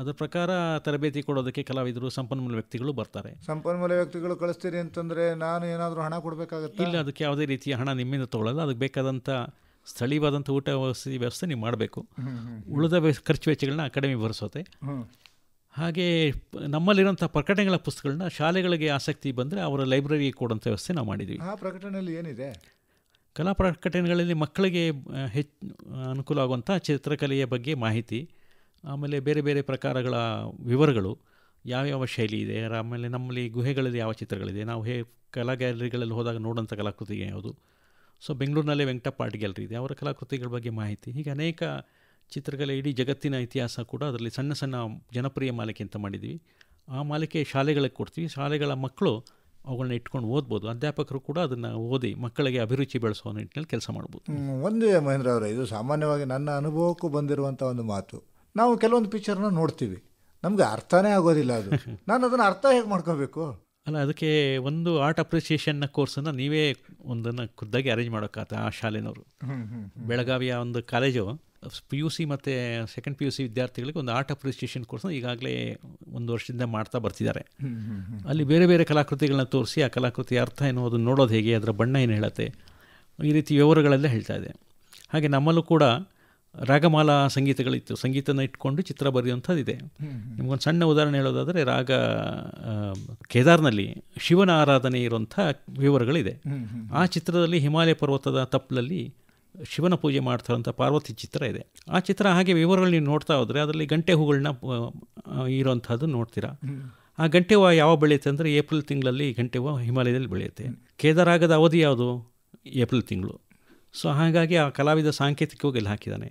ಅದರ ಪ್ರಕಾರ ತರಬೇತಿ ಕೊಡೋದಕ್ಕೆ ಕಲಾವಿದರು ಸಂಪನ್ಮೂಲ ವ್ಯಕ್ತಿಗಳು ಬರ್ತಾರೆ ಸಂಪನ್ಮೂಲ ವ್ಯಕ್ತಿಗಳು ಕಳಿಸ್ತೀರಿ ಅಂತಂದರೆ ನಾನು ಏನಾದರೂ ಹಣ ಕೊಡಬೇಕಾಗುತ್ತೆ ಇಲ್ಲ ಅದಕ್ಕೆ ಯಾವುದೇ ರೀತಿಯ ಹಣ ನಿಮ್ಮಿಂದ ತೊಗೊಳ್ಳಲ್ಲ ಅದಕ್ಕೆ ಬೇಕಾದಂಥ ಸ್ಥಳೀಯವಾದಂಥ ಊಟ ವ್ಯವಸ್ಥೆ ವ್ಯವಸ್ಥೆ ನೀವು ಮಾಡಬೇಕು ಉಳಿದ ಖರ್ಚು ವೆಚ್ಚಗಳನ್ನ ಅಕಾಡೆಮಿ ಬರ್ಸುತ್ತೆ ಹಾಗೆ ನಮ್ಮಲ್ಲಿರೋಂಥ ಪ್ರಕಟಣೆಗಳ ಪುಸ್ತಕಗಳನ್ನ ಶಾಲೆಗಳಿಗೆ ಆಸಕ್ತಿ ಬಂದರೆ ಅವರ ಲೈಬ್ರರಿಗೆ ಕೊಡುವಂಥ ವ್ಯವಸ್ಥೆ ನಾವು ಮಾಡಿದ್ದೀವಿ ಆ ಪ್ರಕಟಣೆಯಲ್ಲಿ ಏನಿದೆ ಕಲಾ ಪ್ರಕಟಣೆಗಳಲ್ಲಿ ಮಕ್ಕಳಿಗೆ ಹೆಚ್ಚು ಅನುಕೂಲ ಆಗುವಂಥ ಚಿತ್ರಕಲೆಯ ಬಗ್ಗೆ ಮಾಹಿತಿ ಆಮೇಲೆ ಬೇರೆ ಬೇರೆ ಪ್ರಕಾರಗಳ ವಿವರಗಳು ಯಾವ್ಯಾವ ಶೈಲಿ ಇದೆ ಆಮೇಲೆ ನಮ್ಮಲ್ಲಿ ಗುಹೆಗಳಲ್ಲಿ ಯಾವ ಚಿತ್ರಗಳಿದೆ ನಾವು ಹೇ ಕಲಾ ಗ್ಯಾಲರಿಗಳಲ್ಲಿ ಹೋದಾಗ ನೋಡೋಂಥ ಕಲಾಕೃತಿ ಯಾವುದು ಸೊ ಬೆಂಗಳೂರಿನಲ್ಲೇ ವೆಂಕಟಪ್ಪ ಆರ್ಟ್ ಗ್ಯಾಲರಿ ಇದೆ ಅವರ ಕಲಾಕೃತಿಗಳ ಬಗ್ಗೆ ಮಾಹಿತಿ ಹೀಗೆ ಅನೇಕ ಚಿತ್ರಕಲೆ ಇಡೀ ಜಗತ್ತಿನ ಇತಿಹಾಸ ಕೂಡ ಅದರಲ್ಲಿ ಸಣ್ಣ ಸಣ್ಣ ಜನಪ್ರಿಯ ಮಾಲಿಕೆ ಅಂತ ಮಾಡಿದ್ವಿ ಆ ಮಾಲಿಕೆ ಶಾಲೆಗಳಿಗೆ ಕೊಡ್ತೀವಿ ಶಾಲೆಗಳ ಮಕ್ಕಳು ಅವುಗಳನ್ನ ಇಟ್ಕೊಂಡು ಓದ್ಬೋದು ಅಧ್ಯಾಪಕರು ಕೂಡ ಅದನ್ನು ಓದಿ ಮಕ್ಕಳಿಗೆ ಅಭಿರುಚಿ ಬೆಳೆಸುವ ನಿಟ್ಟಿನಲ್ಲಿ ಕೆಲಸ ಮಾಡ್ಬೋದು ಒಂದೇ ಮಹೇಂದ್ರ ಅವರೇ ಇದು ಸಾಮಾನ್ಯವಾಗಿ ನನ್ನ ಅನುಭವಕ್ಕೂ ಬಂದಿರುವಂಥ ಒಂದು ಮಾತು ನಾವು ಕೆಲವೊಂದು ಪಿಕ್ಚರ್ನ ನೋಡ್ತೀವಿ ನಮಗೆ ಅರ್ಥನೇ ಆಗೋದಿಲ್ಲ ಅದು <laughs> ನಾನು ಅದನ್ನು ಅರ್ಥ ಹೇಗೆ ಮಾಡ್ಕೋಬೇಕು ಅಲ್ಲ ಅದಕ್ಕೆ ಒಂದು ಆರ್ಟ್ ಅಪ್ರಿಸಿಯೇಷನ್ನ ಕೋರ್ಸನ್ನು ನೀವೇ ಒಂದನ್ನು ಖುದ್ದಾಗಿ ಅರೇಂಜ್ ಮಾಡೋಕ್ಕಾತ ಆ ಶಾಲೆನವರು ಬೆಳಗಾವಿಯ ಒಂದು ಕಾಲೇಜು ಪಿ ಯು ಸಿ ಮತ್ತು ಸೆಕೆಂಡ್ ಪಿ ಯು ಸಿ ವಿದ್ಯಾರ್ಥಿಗಳಿಗೆ ಒಂದು ಆರ್ಟ್ ಅಪ್ರಿಸಿಯೇಷನ್ ಕೋರ್ಸ್ನ ಈಗಾಗಲೇ ಒಂದು ವರ್ಷದಿಂದ ಮಾಡ್ತಾ ಬರ್ತಿದ್ದಾರೆ ಅಲ್ಲಿ ಬೇರೆ ಬೇರೆ ಕಲಾಕೃತಿಗಳನ್ನ ತೋರಿಸಿ ಆ ಕಲಾಕೃತಿ ಅರ್ಥ ಏನು ಅದನ್ನು ನೋಡೋದು ಹೇಗೆ ಅದರ ಬಣ್ಣ ಏನು ಹೇಳುತ್ತೆ ಈ ರೀತಿ ವಿವರಗಳೆಲ್ಲ ಹೇಳ್ತಾ ಇದೆ ಹಾಗೆ ನಮ್ಮಲ್ಲೂ ಕೂಡ ರಾಗಮಾಲಾ ಸಂಗೀತಗಳಿತ್ತು ಸಂಗೀತನ ಇಟ್ಕೊಂಡು ಚಿತ್ರ ಬರೆಯುವಂಥದ್ದಿದೆ ನಿಮಗೊಂದು ಸಣ್ಣ ಉದಾಹರಣೆ ಹೇಳೋದಾದರೆ ರಾಗ ಕೇದಾರ್ನಲ್ಲಿ ಶಿವನ ಆರಾಧನೆ ಇರುವಂಥ ವಿವರಗಳಿದೆ ಆ ಚಿತ್ರದಲ್ಲಿ ಹಿಮಾಲಯ ಪರ್ವತದ ತಪ್ಪಲಲ್ಲಿ ಶಿವನ ಪೂಜೆ ಮಾಡ್ತಾರಂಥ ಪಾರ್ವತಿ ಚಿತ್ರ ಇದೆ ಆ ಚಿತ್ರ ಹಾಗೆ ವಿವರಗಳು ನೀವು ನೋಡ್ತಾ ಹೋದರೆ ಅದರಲ್ಲಿ ಗಂಟೆ ಹೂಗಳನ್ನ ಇರೋವಂಥದ್ದು ನೋಡ್ತೀರಾ ಆ ಗಂಟೆ ಹೂವು ಯಾವ ಬೆಳೆಯುತ್ತೆ ಅಂದರೆ ಏಪ್ರಿಲ್ ತಿಂಗಳಲ್ಲಿ ಗಂಟೆ ಹೂವು ಹಿಮಾಲಯದಲ್ಲಿ ಬೆಳೆಯುತ್ತೆ ಕೇದಾರಾಗದ ಅವಧಿ ಯಾವುದು ಏಪ್ರಿಲ್ ತಿಂಗಳು ಸೊ ಹಾಗಾಗಿ ಆ ಕಲಾವಿದ ಸಾಂಕೇತಿಕವಾಗಿ ಇಲ್ಲಿ ಹಾಕಿದ್ದಾನೆ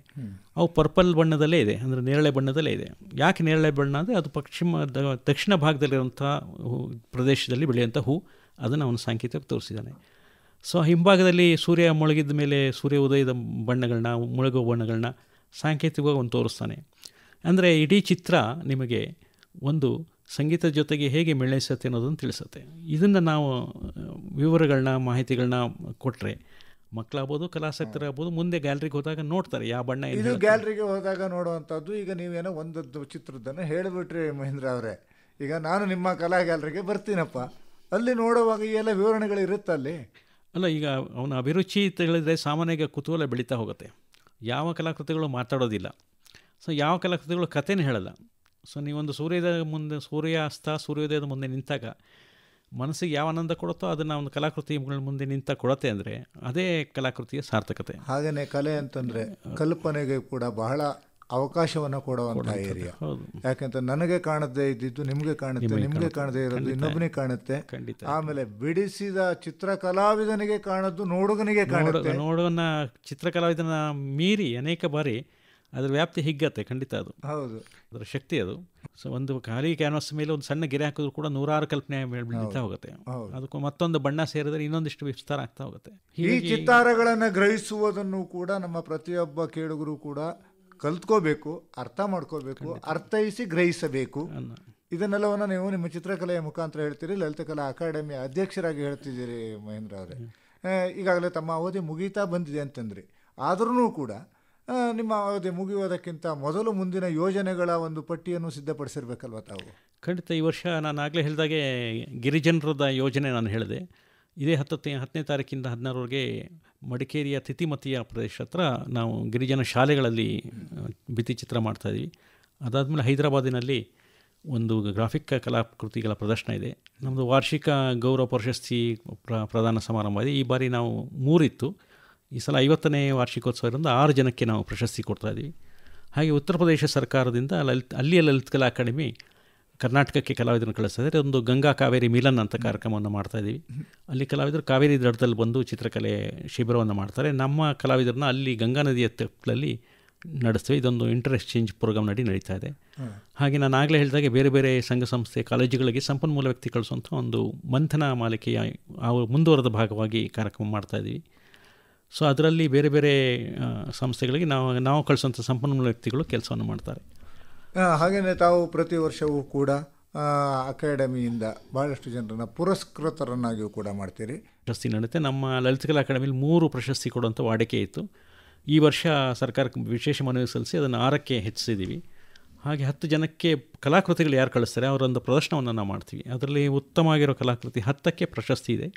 ಅವು ಪರ್ಪಲ್ ಬಣ್ಣದಲ್ಲೇ ಇದೆ ಅಂದರೆ ನೇರಳೆ ಬಣ್ಣದಲ್ಲೇ ಇದೆ ಯಾಕೆ ನೇರಳೆ ಬಣ್ಣ ಅಂದರೆ ಅದು ಪಶ್ಚಿಮ ದಕ್ಷಿಣ ಭಾಗದಲ್ಲಿರುವಂಥ ಪ್ರದೇಶದಲ್ಲಿ ಬೆಳೆಯುವಂಥ ಹೂ ಅದನ್ನು ಅವನು ಸಾಂಕೇತಿಕ ತೋರಿಸಿದ್ದಾನೆ ಸೊ ಹಿಂಭಾಗದಲ್ಲಿ ಸೂರ್ಯ ಮುಳುಗಿದ ಮೇಲೆ ಸೂರ್ಯ ಉದಯದ ಬಣ್ಣಗಳನ್ನ ಮುಳುಗೋ ಬಣ್ಣಗಳನ್ನ ಸಾಂಕೇತಿಕವಾಗಿ ಒಂದು ತೋರಿಸ್ತಾನೆ ಅಂದರೆ ಇಡೀ ಚಿತ್ರ ನಿಮಗೆ ಒಂದು ಸಂಗೀತ ಜೊತೆಗೆ ಹೇಗೆ ಮೇಳೈಸುತ್ತೆ ಅನ್ನೋದನ್ನು ತಿಳಿಸುತ್ತೆ ಇದನ್ನು ನಾವು ವಿವರಗಳನ್ನ ಮಾಹಿತಿಗಳನ್ನ ಕೊಟ್ಟರೆ ಮಕ್ಕಳಾಗ್ಬೋದು ಕಲಾಸಕ್ತರಾಗ್ಬೋದು ಮುಂದೆ ಗ್ಯಾಲರಿಗೆ ಹೋದಾಗ ನೋಡ್ತಾರೆ ಯಾವ ಬಣ್ಣ ಇದು ಗ್ಯಾಲರಿಗೆ ಹೋದಾಗ ನೋಡುವಂಥದ್ದು ಈಗ ನೀವೇನೋ ಒಂದದ್ದು ಚಿತ್ರದ್ದನ್ನು ಹೇಳಿಬಿಟ್ರಿ ಮಹೇಂದ್ರ ಅವರೇ ಈಗ ನಾನು ನಿಮ್ಮ ಕಲಾ ಗ್ಯಾಲರಿಗೆ ಬರ್ತೀನಪ್ಪ ಅಲ್ಲಿ ನೋಡುವಾಗ ಈ ಎಲ್ಲ ವಿವರಣೆಗಳು ಇರುತ್ತಲ್ಲಿ ಅಲ್ಲ ಈಗ ಅವನ ಅಭಿರುಚಿ ತಿಳಿದ್ರೆ ಸಾಮಾನ್ಯಗೆ ಕುತೂಹಲ ಬೆಳೀತಾ ಹೋಗುತ್ತೆ ಯಾವ ಕಲಾಕೃತಿಗಳು ಮಾತಾಡೋದಿಲ್ಲ ಸೊ ಯಾವ ಕಲಾಕೃತಿಗಳು ಕಥೆನೇ ಹೇಳಲ್ಲ ಸೊ ನೀವೊಂದು ಸೂರ್ಯೋದಯ ಮುಂದೆ ಸೂರ್ಯಾಸ್ತ ಸೂರ್ಯೋದಯದ ಮುಂದೆ ನಿಂತಾಗ ಮನಸ್ಸಿಗೆ ಯಾವ ಆನಂದ ಕೊಡುತ್ತೋ ಅದನ್ನು ಒಂದು ಕಲಾಕೃತಿಗಳ ಮುಂದೆ ನಿಂತ ಕೊಡತ್ತೆ ಅಂದರೆ ಅದೇ ಕಲಾಕೃತಿಯ ಸಾರ್ಥಕತೆ ಹಾಗೆಯೇ ಕಲೆ ಅಂತಂದರೆ ಕಲ್ಪನೆಗೆ ಕೂಡ ಬಹಳ ಅವಕಾಶವನ್ನು ಕೊಡುವಂಥ ಏರಿಯಾ ಯಾಕಂತ ನನಗೆ ಕಾಣದೇ ಇದ್ದಿದ್ದು ನಿಮಗೆ ಕಾಣುತ್ತೆ ನಿಮಗೆ ಕಾಣದೇ ಇರೋದು ಇನ್ನೊಬ್ಬನಿಗೆ ಕಾಣುತ್ತೆ ಆಮೇಲೆ ಬಿಡಿಸಿದ ಚಿತ್ರಕಲಾವಿದನಿಗೆ ಕಾಣದ್ದು ನೋಡುಗನಿಗೆ ಕಾಣುತ್ತೆ ನೋಡುಗನ ಚಿತ್ರ ಮೀರಿ ಅನೇಕ ಬಾರಿ ಅದರ ವ್ಯಾಪ್ತಿ ಹಿಗ್ಗತ್ತೆ ಖಂಡಿತ ಅದು ಹೌದು ಅದರ ಶಕ್ತಿ ಅದು ಸೊ ಒಂದು ಖಾಲಿ ಕ್ಯಾನ್ವಾಸ್ ಮೇಲೆ ಒಂದು ಸಣ್ಣ ಗೆರೆ ಹಾಕಿದ್ರು ಕೂಡ ನೂರಾರು ಕಲ್ಪನೆ ಬೆಳೀತಾ ಹೋಗುತ್ತೆ ಅದಕ್ಕೂ ಮತ್ತೊಂದು ಬಣ್ಣ ಸೇರಿದ್ರೆ ಇನ್ನೊಂದಿಷ್ಟು ವಿಸ್ತಾರ ಆಗ್ತಾ ಹೋಗುತ್ತೆ ಈ ಚಿತ್ತಾರಗಳನ್ನು ಗ್ರಹಿಸುವುದನ್ನು ಕೂಡ ನಮ್ಮ ಪ್ರತಿಯೊಬ್ಬ ಕೇಳುಗರು ಕೂಡ ಕಲ್ತ್ಕೋಬೇಕು ಅರ್ಥ ಮಾಡ್ಕೋಬೇಕು ಅರ್ಥೈಸಿ ಗ್ರಹಿಸಬೇಕು ಇದನ್ನೆಲ್ಲವನ್ನು ನೀವು ನಿಮ್ಮ ಚಿತ್ರಕಲೆಯ ಮುಖಾಂತರ ಹೇಳ್ತೀರಿ ಲಲಿತಕಲಾ ಅಕಾಡೆಮಿ ಅಧ್ಯಕ್ಷರಾಗಿ ಹೇಳ್ತಿದ್ದೀರಿ ಮಹೇಂದ್ರ ಅವರೇ ಈಗಾಗಲೇ ತಮ್ಮ ಅವಧಿ ಮುಗೀತಾ ಬಂದಿದೆ ಅಂತಂದ್ರಿ ಆದ್ರೂ ಕೂಡ ನಿಮ್ಮ ಅವಧಿ ಮುಗಿಯೋದಕ್ಕಿಂತ ಮೊದಲು ಮುಂದಿನ ಯೋಜನೆಗಳ ಒಂದು ಪಟ್ಟಿಯನ್ನು ಸಿದ್ಧಪಡಿಸಿರ್ಬೇಕಲ್ವ ತಾವು ಖಂಡಿತ ಈ ವರ್ಷ ನಾನು ಆಗಲೇ ಹೇಳಿದಾಗೆ ಗಿರಿಜನರದ ಯೋಜನೆ ನಾನು ಹೇಳಿದೆ ಇದೇ ಹತ್ತತ್ತೆ ಹತ್ತನೇ ತಾರೀಕಿಂದ ಹದಿನಾರವರೆಗೆ ಮಡಿಕೇರಿಯ ತಿಥಿಮತಿಯ ಪ್ರದೇಶ ಹತ್ರ ನಾವು ಗಿರಿಜನ ಶಾಲೆಗಳಲ್ಲಿ ಭಿತ್ತಿಚಿತ್ರ ಮಾಡ್ತಾಯಿದ್ವಿ ಅದಾದಮೇಲೆ ಹೈದರಾಬಾದಿನಲ್ಲಿ ಒಂದು ಗ್ರಾಫಿಕ್ ಕಲಾಕೃತಿಗಳ ಪ್ರದರ್ಶನ ಇದೆ ನಮ್ಮದು ವಾರ್ಷಿಕ ಗೌರವ ಪ್ರಶಸ್ತಿ ಪ್ರ ಪ್ರದಾನ ಸಮಾರಂಭ ಇದೆ ಈ ಬಾರಿ ನಾವು ಮೂರಿತ್ತು ಈ ಸಲ ಐವತ್ತನೇ ವಾರ್ಷಿಕೋತ್ಸವದಿಂದ ಆರು ಜನಕ್ಕೆ ನಾವು ಪ್ರಶಸ್ತಿ ಕೊಡ್ತಾಯಿದ್ವಿ ಹಾಗೆ ಉತ್ತರ ಪ್ರದೇಶ ಸರ್ಕಾರದಿಂದ ಲಲಿತ್ ಅಲ್ಲಿಯ ಲಲಿತ್ ಕಲಾ ಅಕಾಡೆಮಿ ಕರ್ನಾಟಕಕ್ಕೆ ಕಲಾವಿದರನ್ನು ಕಳಿಸ್ತಿದ್ದಾರೆ ಒಂದು ಗಂಗಾ ಕಾವೇರಿ ಮಿಲನ್ ಅಂತ ಕಾರ್ಯಕ್ರಮವನ್ನು ಮಾಡ್ತಾ ಇದ್ದೀವಿ ಅಲ್ಲಿ ಕಲಾವಿದರು ಕಾವೇರಿ ದಡದಲ್ಲಿ ಬಂದು ಚಿತ್ರಕಲೆ ಶಿಬಿರವನ್ನು ಮಾಡ್ತಾರೆ ನಮ್ಮ ಕಲಾವಿದರನ್ನ ಅಲ್ಲಿ ಗಂಗಾ ನದಿಯ ತಪ್ಪಲಲ್ಲಿ ನಡೆಸ್ತೇವೆ ಇದೊಂದು ಇಂಟರ್ ಎಕ್ಸ್ಚೇಂಜ್ ಪ್ರೋಗ್ರಾಮ್ ನಡಿ ನಡೀತಾ ಇದೆ ಹಾಗೆ ನಾನು ಆಗಲೇ ಹೇಳಿದಾಗೆ ಬೇರೆ ಬೇರೆ ಸಂಘ ಸಂಸ್ಥೆ ಕಾಲೇಜುಗಳಿಗೆ ಸಂಪನ್ಮೂಲ ವ್ಯಕ್ತಿ ಕಳಿಸುವಂಥ ಒಂದು ಮಂಥನ ಮಾಲಿಕೆಯ ಮುಂದುವರೆದ ಭಾಗವಾಗಿ ಕಾರ್ಯಕ್ರಮ ಮಾಡ್ತಾ ಇದ್ದೀವಿ ಸೊ ಅದರಲ್ಲಿ ಬೇರೆ ಬೇರೆ ಸಂಸ್ಥೆಗಳಿಗೆ ನಾವು ನಾವು ಕಳಿಸುವಂಥ ಸಂಪನ್ಮೂಲ ವ್ಯಕ್ತಿಗಳು ಕೆಲಸವನ್ನು ಮಾಡ್ತಾರೆ ಹಾಗೆಯೇ ತಾವು ಪ್ರತಿ ವರ್ಷವೂ ಕೂಡ ಅಕಾಡೆಮಿಯಿಂದ ಭಾಳಷ್ಟು ಜನರನ್ನು ಪುರಸ್ಕೃತರನ್ನಾಗಿಯೂ ಕೂಡ ಮಾಡ್ತೀರಿ ಪ್ರಶಸ್ತಿ ನಡುತ್ತೆ ನಮ್ಮ ಲಲಿತ ಕಲಾ ಅಕಾಡೆಮಿಲಿ ಮೂರು ಪ್ರಶಸ್ತಿ ಕೊಡುವಂಥ ವಾಡಿಕೆ ಇತ್ತು ಈ ವರ್ಷ ಸರ್ಕಾರಕ್ಕೆ ವಿಶೇಷ ಮನವಿ ಸಲ್ಲಿಸಿ ಅದನ್ನು ಆರಕ್ಕೆ ಹೆಚ್ಚಿಸಿದ್ದೀವಿ ಹಾಗೆ ಹತ್ತು ಜನಕ್ಕೆ ಕಲಾಕೃತಿಗಳು ಯಾರು ಕಳಿಸ್ತಾರೆ ಅವರೊಂದು ಪ್ರದರ್ಶನವನ್ನು ನಾವು ಮಾಡ್ತೀವಿ ಅದರಲ್ಲಿ ಉತ್ತಮವಾಗಿರೋ ಕಲಾಕೃತಿ ಹತ್ತಕ್ಕೆ ಪ್ರಶಸ್ತಿ ಇದೆ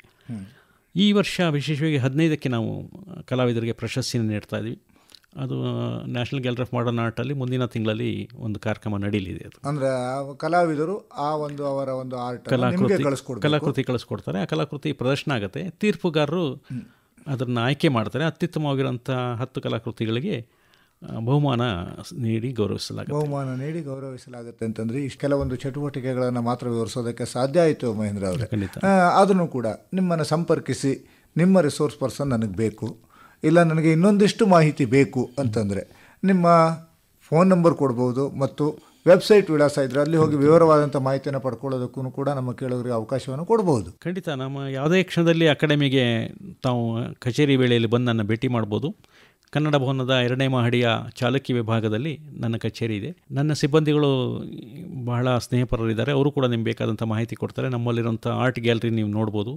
ಈ ವರ್ಷ ವಿಶೇಷವಾಗಿ ಹದಿನೈದಕ್ಕೆ ನಾವು ಕಲಾವಿದರಿಗೆ ಪ್ರಶಸ್ತಿಯನ್ನು ನೀಡ್ತಾ ಇದ್ದೀವಿ ಅದು ನ್ಯಾಷನಲ್ ಗ್ಯಾಲರಿ ಆಫ್ ಮಾಡರ್ನ್ ಆರ್ಟಲ್ಲಿ ಮುಂದಿನ ತಿಂಗಳಲ್ಲಿ ಒಂದು ಕಾರ್ಯಕ್ರಮ ನಡೀಲಿದೆ ಅದು ಅಂದರೆ ಕಲಾವಿದರು ಆ ಒಂದು ಅವರ ಒಂದು ಆರ್ಟ್ ಕಲಾಕೃತಿ ಕಲಾಕೃತಿ ಕಳಿಸ್ಕೊಡ್ತಾರೆ ಆ ಕಲಾಕೃತಿ ಪ್ರದರ್ಶನ ಆಗುತ್ತೆ ತೀರ್ಪುಗಾರರು ಅದನ್ನು ಆಯ್ಕೆ ಮಾಡ್ತಾರೆ ಅತ್ಯುತ್ತಮವಾಗಿರೋಂಥ ಹತ್ತು ಕಲಾಕೃತಿಗಳಿಗೆ ಬಹುಮಾನ ನೀಡಿ ಗೌರವಿಸಲಾಗುತ್ತೆ ಬಹುಮಾನ ನೀಡಿ ಗೌರವಿಸಲಾಗುತ್ತೆ ಅಂತಂದ್ರೆ ಇಷ್ಟು ಕೆಲವೊಂದು ಚಟುವಟಿಕೆಗಳನ್ನು ಮಾತ್ರ ವಿವರಿಸೋದಕ್ಕೆ ಸಾಧ್ಯ ಆಯಿತು ಮಹೇಂದ್ರ ಅವರೇ ಖಂಡಿತ ಅದನ್ನು ಕೂಡ ನಿಮ್ಮನ್ನು ಸಂಪರ್ಕಿಸಿ ನಿಮ್ಮ ರಿಸೋರ್ಸ್ ಪರ್ಸನ್ ನನಗೆ ಬೇಕು ಇಲ್ಲ ನನಗೆ ಇನ್ನೊಂದಿಷ್ಟು ಮಾಹಿತಿ ಬೇಕು ಅಂತಂದರೆ ನಿಮ್ಮ ಫೋನ್ ನಂಬರ್ ಕೊಡ್ಬೋದು ಮತ್ತು ವೆಬ್ಸೈಟ್ ವಿಳಾಸ ಇದ್ರೆ ಅಲ್ಲಿ ಹೋಗಿ ವಿವರವಾದಂಥ ಮಾಹಿತಿಯನ್ನು ಪಡ್ಕೊಳ್ಳೋದಕ್ಕೂ ಕೂಡ ನಮ್ಮ ಕೇಳೋರಿಗೆ ಅವಕಾಶವನ್ನು ಕೊಡ್ಬೋದು ಖಂಡಿತ ನಮ್ಮ ಯಾವುದೇ ಕ್ಷಣದಲ್ಲಿ ಅಕಾಡೆಮಿಗೆ ತಾವು ಕಚೇರಿ ವೇಳೆಯಲ್ಲಿ ಬಂದು ನನ್ನ ಭೇಟಿ ಮಾಡ್ಬೋದು ಕನ್ನಡ ಭವನದ ಎರಡನೇ ಮಹಡಿಯ ಚಾಲಕಿ ವಿಭಾಗದಲ್ಲಿ ನನ್ನ ಕಚೇರಿ ಇದೆ ನನ್ನ ಸಿಬ್ಬಂದಿಗಳು ಬಹಳ ಸ್ನೇಹಪರರಿದ್ದಾರೆ ಅವರು ಕೂಡ ನಿಮ್ಗೆ ಬೇಕಾದಂಥ ಮಾಹಿತಿ ಕೊಡ್ತಾರೆ ನಮ್ಮಲ್ಲಿರುವಂಥ ಆರ್ಟ್ ಗ್ಯಾಲರಿ ನೀವು ನೋಡ್ಬೋದು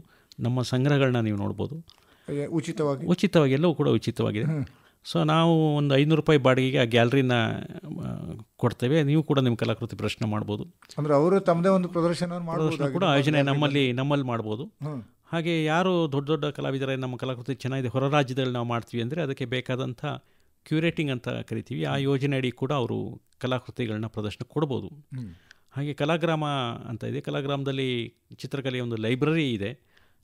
ನಮ್ಮ ಸಂಗ್ರಹಗಳನ್ನ ನೀವು ನೋಡ್ಬೋದು ಉಚಿತವಾಗಿ ಉಚಿತವಾಗಿ ಎಲ್ಲವೂ ಕೂಡ ಉಚಿತವಾಗಿದೆ ಸೊ ನಾವು ಒಂದು ಐನೂರು ರೂಪಾಯಿ ಬಾಡಿಗೆಗೆ ಆ ಗ್ಯಾಲರಿನ ಕೊಡ್ತೇವೆ ನೀವು ಕೂಡ ನಿಮ್ಮ ಕಲಾಕೃತಿ ಪ್ರಶ್ನೆ ಮಾಡ್ಬೋದು ಅಂದರೆ ಅವರು ತಮ್ಮದೇ ಒಂದು ಪ್ರದರ್ಶನ ಕೂಡ ಆಯೋಜನೆ ನಮ್ಮಲ್ಲಿ ನಮ್ಮಲ್ಲಿ ಮಾಡ್ಬೋದು ಹಾಗೆ ಯಾರು ದೊಡ್ಡ ದೊಡ್ಡ ಕಲಾವಿದರ ನಮ್ಮ ಕಲಾಕೃತಿ ಚೆನ್ನಾಗಿದೆ ಹೊರ ರಾಜ್ಯದಲ್ಲಿ ನಾವು ಮಾಡ್ತೀವಿ ಅಂದರೆ ಅದಕ್ಕೆ ಬೇಕಾದಂಥ ಕ್ಯೂರೇಟಿಂಗ್ ಅಂತ ಕರಿತೀವಿ ಆ ಯೋಜನೆ ಅಡಿ ಕೂಡ ಅವರು ಕಲಾಕೃತಿಗಳನ್ನ ಪ್ರದರ್ಶನ ಕೊಡ್ಬೋದು ಹಾಗೆ ಕಲಾಗ್ರಾಮ ಅಂತ ಇದೆ ಕಲಾಗ್ರಾಮದಲ್ಲಿ ಚಿತ್ರಕಲೆಯ ಒಂದು ಲೈಬ್ರರಿ ಇದೆ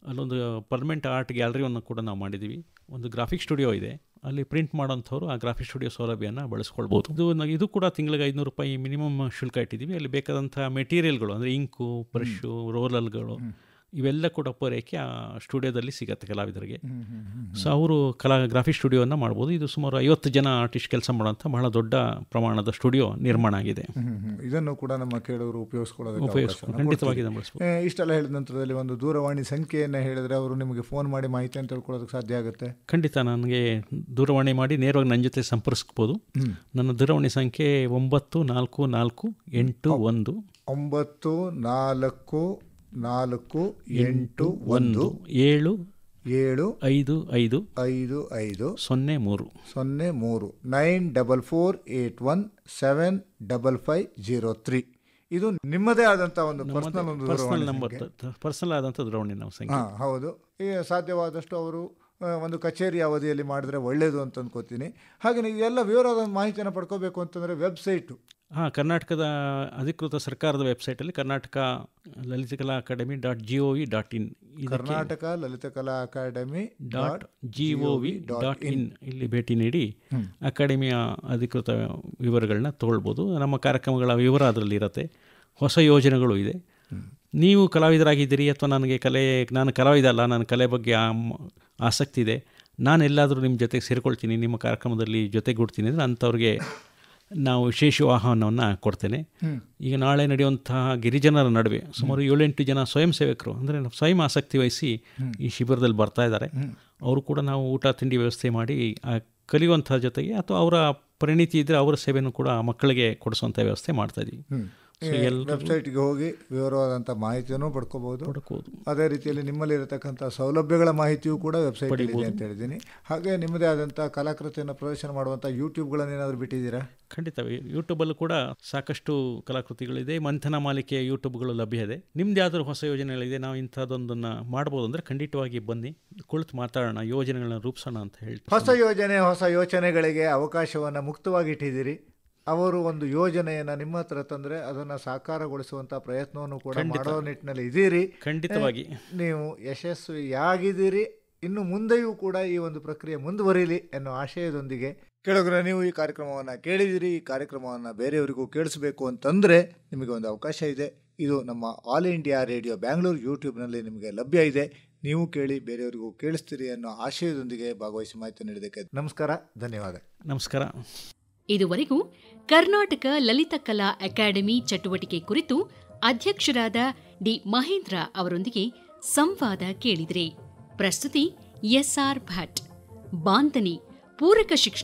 ಅಲ್ಲೊಂದು ಪರ್ಮನೆಂಟ್ ಆರ್ಟ್ ಗ್ಯಾಲರಿಯನ್ನು ಕೂಡ ನಾವು ಮಾಡಿದ್ದೀವಿ ಒಂದು ಗ್ರಾಫಿಕ್ ಸ್ಟುಡಿಯೋ ಇದೆ ಅಲ್ಲಿ ಪ್ರಿಂಟ್ ಮಾಡೋಂಥವ್ರು ಆ ಗ್ರಾಫಿಕ್ ಸ್ಟುಡಿಯೋ ಸೌಲಭ್ಯನ ಬಳಸ್ಕೊಳ್ಬೋದು ಇದು ಇದು ಕೂಡ ತಿಂಗಳಿಗೆ ಐದುನೂರು ರೂಪಾಯಿ ಮಿನಿಮಮ್ ಶುಲ್ಕ ಇಟ್ಟಿದ್ದೀವಿ ಅಲ್ಲಿ ಬೇಕಾದಂಥ ಮೆಟೀರಿಯಲ್ಗಳು ಅಂದರೆ ಇಂಕು ಬ್ರಷು ರೋಲಲ್ಗಳು ಇವೆಲ್ಲ ಕೂಡ ಪೂರೈಕೆ ಆ ಸ್ಟುಡಿಯೋದಲ್ಲಿ ಸಿಗತ್ತೆ ಕಲಾವಿದರಿಗೆ ಸೊ ಅವರು ಕಲಾ ಗ್ರಾಫಿ ಸ್ಟುಡಿಯೋನ ಮಾಡ್ಬೋದು ಇದು ಸುಮಾರು ಐವತ್ತು ಜನ ಆರ್ಟಿಸ್ಟ್ ಕೆಲಸ ಮಾಡುವಂಥ ಬಹಳ ದೊಡ್ಡ ಪ್ರಮಾಣದ ಸ್ಟುಡಿಯೋ ನಿರ್ಮಾಣ ಆಗಿದೆ ಇದನ್ನು ಕೂಡ ನಮ್ಮ ಕೇಳೋರು ಉಪಯೋಗಿಸ್ಕೊಳ್ಳೋದು ಉಪಯೋಗಿಸ್ಕೊಂಡು ಖಂಡಿತವಾಗಿ ಇಷ್ಟೆಲ್ಲ ಹೇಳಿದ ನಂತರದಲ್ಲಿ ಒಂದು ದೂರವಾಣಿ ಸಂಖ್ಯೆಯನ್ನು ಹೇಳಿದರೆ ಅವರು ನಿಮಗೆ ಫೋನ್ ಮಾಡಿ ಮಾಹಿತಿಯನ್ನು ತಿಳ್ಕೊಳ್ಳೋದಕ್ಕೆ ಸಾಧ್ಯ ಆಗುತ್ತೆ ಖಂಡಿತ ನನಗೆ ದೂರವಾಣಿ ಮಾಡಿ ನೇರವಾಗಿ ನನ್ನ ಜೊತೆ ಸಂಪರ್ಕಿಸ್ಬೋದು ನನ್ನ ದೂರವಾಣಿ ಸಂಖ್ಯೆ ಒಂಬತ್ತು ನಾಲ್ಕು ನಾಲ್ಕು ಎಂಟು ಒಂದು ಒಂಬತ್ತು ನಾಲ್ಕು ನಾಲ್ಕು ಎಂಟು ಒಂದು ಏಳು ಏಳು ಐದು ಐದು ಐದು ಐದು ಸೊನ್ನೆ ಮೂರು ಸೊನ್ನೆ ಮೂರು nine double four eight one seven double five zero three ಇದು ನಿಮ್ಮದೇ ಆದಂತಹ ಒಂದು ಪರ್ಸನಲ್ ಒಂದು ಪರ್ಸನಲ್ ನಂಬರ್ ಪರ್ಸನಲ್ ನಾವು ಸಂಖ್ಯೆ ಹೌದು ಸಾಧ್ಯವಾದಷ್ಟು ಅವರು ಒಂದು ಕಚೇರಿ ಅವಧಿಯಲ್ಲಿ ಮಾಡಿದ್ರೆ ಒಳ್ಳೆಯದು ಅಂತ ಅಂದ್ಕೋತೀನಿ ಹಾಗೆ ಇದೆಲ್ಲ ವಿವರವಾದ ಮಾಹಿತಿಯನ್ನು ಪಡ್ಕೋಬೇಕು ಅಂತಂದರೆ ವೆಬ್ಸೈಟು ಹಾಂ ಕರ್ನಾಟಕದ ಅಧಿಕೃತ ಸರ್ಕಾರದ ವೆಬ್ಸೈಟಲ್ಲಿ Karnataka Lalithakala academy dot G O V dot in Karnataka Lalithakala academy dot G O V dot in ಇಲ್ಲಿ ಭೇಟಿ ನೀಡಿ ಅಕಾಡೆಮಿಯ ಅಧಿಕೃತ ವಿವರಗಳನ್ನ ತೊಗೊಳ್ಬೋದು ನಮ್ಮ ಕಾರ್ಯಕ್ರಮಗಳ ವಿವರ ಅದರಲ್ಲಿ ಇರುತ್ತೆ ಹೊಸ ಯೋಜನೆಗಳು ಇದೆ ನೀವು ಕಲಾವಿದರಾಗಿದ್ದೀರಿ ಅಥವಾ ನನಗೆ ಕಲೆ ನಾನು ಕಲಾವಿದ ಅಲ್ಲ ನನ್ನ ಕಲೆ ಬಗ್ಗೆ ಆಸಕ್ತಿ ಇದೆ ಎಲ್ಲಾದರೂ ನಿಮ್ಮ ಜೊತೆಗೆ ಸೇರಿಕೊಳ್ತೀನಿ ನಿಮ್ಮ ಕಾರ್ಯಕ್ರಮದಲ್ಲಿ ಜೊತೆಗೂಡ್ತೀನಿ ಅಂದರೆ ಅಂಥವ್ರಿಗೆ ನಾವು ವಿಶೇಷ ವಾಹನವನ್ನು ಕೊಡ್ತೇನೆ ಈಗ ನಾಳೆ ನಡೆಯುವಂತಹ ಗಿರಿಜನರ ನಡುವೆ ಸುಮಾರು ಏಳೆಂಟು ಜನ ಸ್ವಯಂ ಸೇವಕರು ಅಂದರೆ ಸ್ವಯಂ ಆಸಕ್ತಿ ವಹಿಸಿ ಈ ಶಿಬಿರದಲ್ಲಿ ಬರ್ತಾ ಇದ್ದಾರೆ ಅವರು ಕೂಡ ನಾವು ಊಟ ತಿಂಡಿ ವ್ಯವಸ್ಥೆ ಮಾಡಿ ಕಲಿಯುವಂಥ ಜೊತೆಗೆ ಅಥವಾ ಅವರ ಪರಿಣಿತಿ ಇದ್ದರೆ ಅವರ ಸೇವೆಯನ್ನು ಕೂಡ ಮಕ್ಕಳಿಗೆ ಕೊಡಿಸುವಂಥ ವ್ಯವಸ್ಥೆ ಮಾಡ್ತಾ ಇದ್ದೀವಿ ವೆಬ್ಸೈಟ್ಗೆ ಹೋಗಿ ವಿವರವಾದಂಥ ಮಾಹಿತಿಯನ್ನು ಪಡ್ಕೋಬಹುದು ಅದೇ ರೀತಿಯಲ್ಲಿ ನಿಮ್ಮಲ್ಲಿ ಇರತಕ್ಕಂಥ ಸೌಲಭ್ಯಗಳ ಮಾಹಿತಿಯೂ ಕೂಡ ವೆಬ್ಸೈಟ್ ಇದೆ ಅಂತ ಹೇಳಿದ್ದೀನಿ ಹಾಗೆ ನಿಮ್ಮದೇ ಆದಂಥ ಕಲಾಕೃತಿಯನ್ನು ಪ್ರದರ್ಶನ ಮಾಡುವಂಥ ಯೂಟ್ಯೂಬ್ಗಳನ್ನು ಏನಾದರೂ ಬಿಟ್ಟಿದ್ದೀರಾ ಖಂಡಿತ ಯೂಟ್ಯೂಬಲ್ಲೂ ಕೂಡ ಸಾಕಷ್ಟು ಕಲಾಕೃತಿಗಳಿದೆ ಮಂಥನ ಮಾಲಿಕೆಯ ಯೂಟ್ಯೂಬ್ಗಳು ಲಭ್ಯ ಇದೆ ನಿಮ್ದು ಯಾವ್ದಾದ್ರು ಹೊಸ ಯೋಜನೆಗಳಿದೆ ನಾವು ಇಂಥದ್ದೊಂದನ್ನು ಮಾಡ್ಬೋದು ಅಂದರೆ ಖಂಡಿತವಾಗಿ ಬನ್ನಿ ಕುಳಿತು ಮಾತಾಡೋಣ ಯೋಜನೆಗಳನ್ನ ರೂಪಿಸೋಣ ಅಂತ ಹೇಳಿ ಹೊಸ ಯೋಜನೆ ಹೊಸ ಯೋಚನೆಗಳಿಗೆ ಅವಕಾಶವನ್ನು ಮುಕ್ತವಾಗಿ ಇಟ್ಟಿದ್ದೀರಿ ಅವರು ಒಂದು ಯೋಜನೆಯನ್ನು ನಿಮ್ಮ ಹತ್ರ ತಂದರೆ ಅದನ್ನು ಸಾಕಾರಗೊಳಿಸುವಂಥ ಪ್ರಯತ್ನವನ್ನು ಕೂಡ ಮಾಡೋ ನಿಟ್ಟಿನಲ್ಲಿ ಇದ್ದೀರಿ ಖಂಡಿತವಾಗಿ ನೀವು ಯಶಸ್ವಿಯಾಗಿದ್ದೀರಿ ಇನ್ನು ಮುಂದೆಯೂ ಕೂಡ ಈ ಒಂದು ಪ್ರಕ್ರಿಯೆ ಮುಂದುವರಿಲಿ ಎನ್ನುವ ಆಶಯದೊಂದಿಗೆ ಕೆಳಗ್ರೆ ನೀವು ಈ ಕಾರ್ಯಕ್ರಮವನ್ನು ಕೇಳಿದಿರಿ ಈ ಕಾರ್ಯಕ್ರಮವನ್ನು ಬೇರೆಯವರಿಗೂ ಕೇಳಿಸಬೇಕು ಅಂತಂದರೆ ನಿಮಗೆ ಒಂದು ಅವಕಾಶ ಇದೆ ಇದು ನಮ್ಮ ಆಲ್ ಇಂಡಿಯಾ ರೇಡಿಯೋ ಬ್ಯಾಂಗ್ಳೂರು ಯೂಟ್ಯೂಬ್ನಲ್ಲಿ ನಿಮಗೆ ಲಭ್ಯ ಇದೆ ನೀವು ಕೇಳಿ ಬೇರೆಯವರಿಗೂ ಕೇಳಿಸ್ತೀರಿ ಅನ್ನೋ ಆಶಯದೊಂದಿಗೆ ಭಾಗವಹಿಸಿ ಮಾಹಿತಿ ನೀಡಿದ್ದಕ್ಕೆ ನಮಸ್ಕಾರ ಧನ್ಯವಾದ ನಮಸ್ಕಾರ ಇದುವರೆಗೂ ಕರ್ನಾಟಕ ಲಲಿತ ಕಲಾ ಅಕಾಡೆಮಿ ಚಟುವಟಿಕೆ ಕುರಿತು ಅಧ್ಯಕ್ಷರಾದ ಡಿ ಮಹೇಂದ್ರ ಅವರೊಂದಿಗೆ ಸಂವಾದ ಕೇಳಿದರೆ ಪ್ರಸ್ತುತಿ ಎಸ್ಆರ್ ಭಟ್ ಬಾಂತನಿ ಪೂರಕ ಶಿಕ್ಷಣ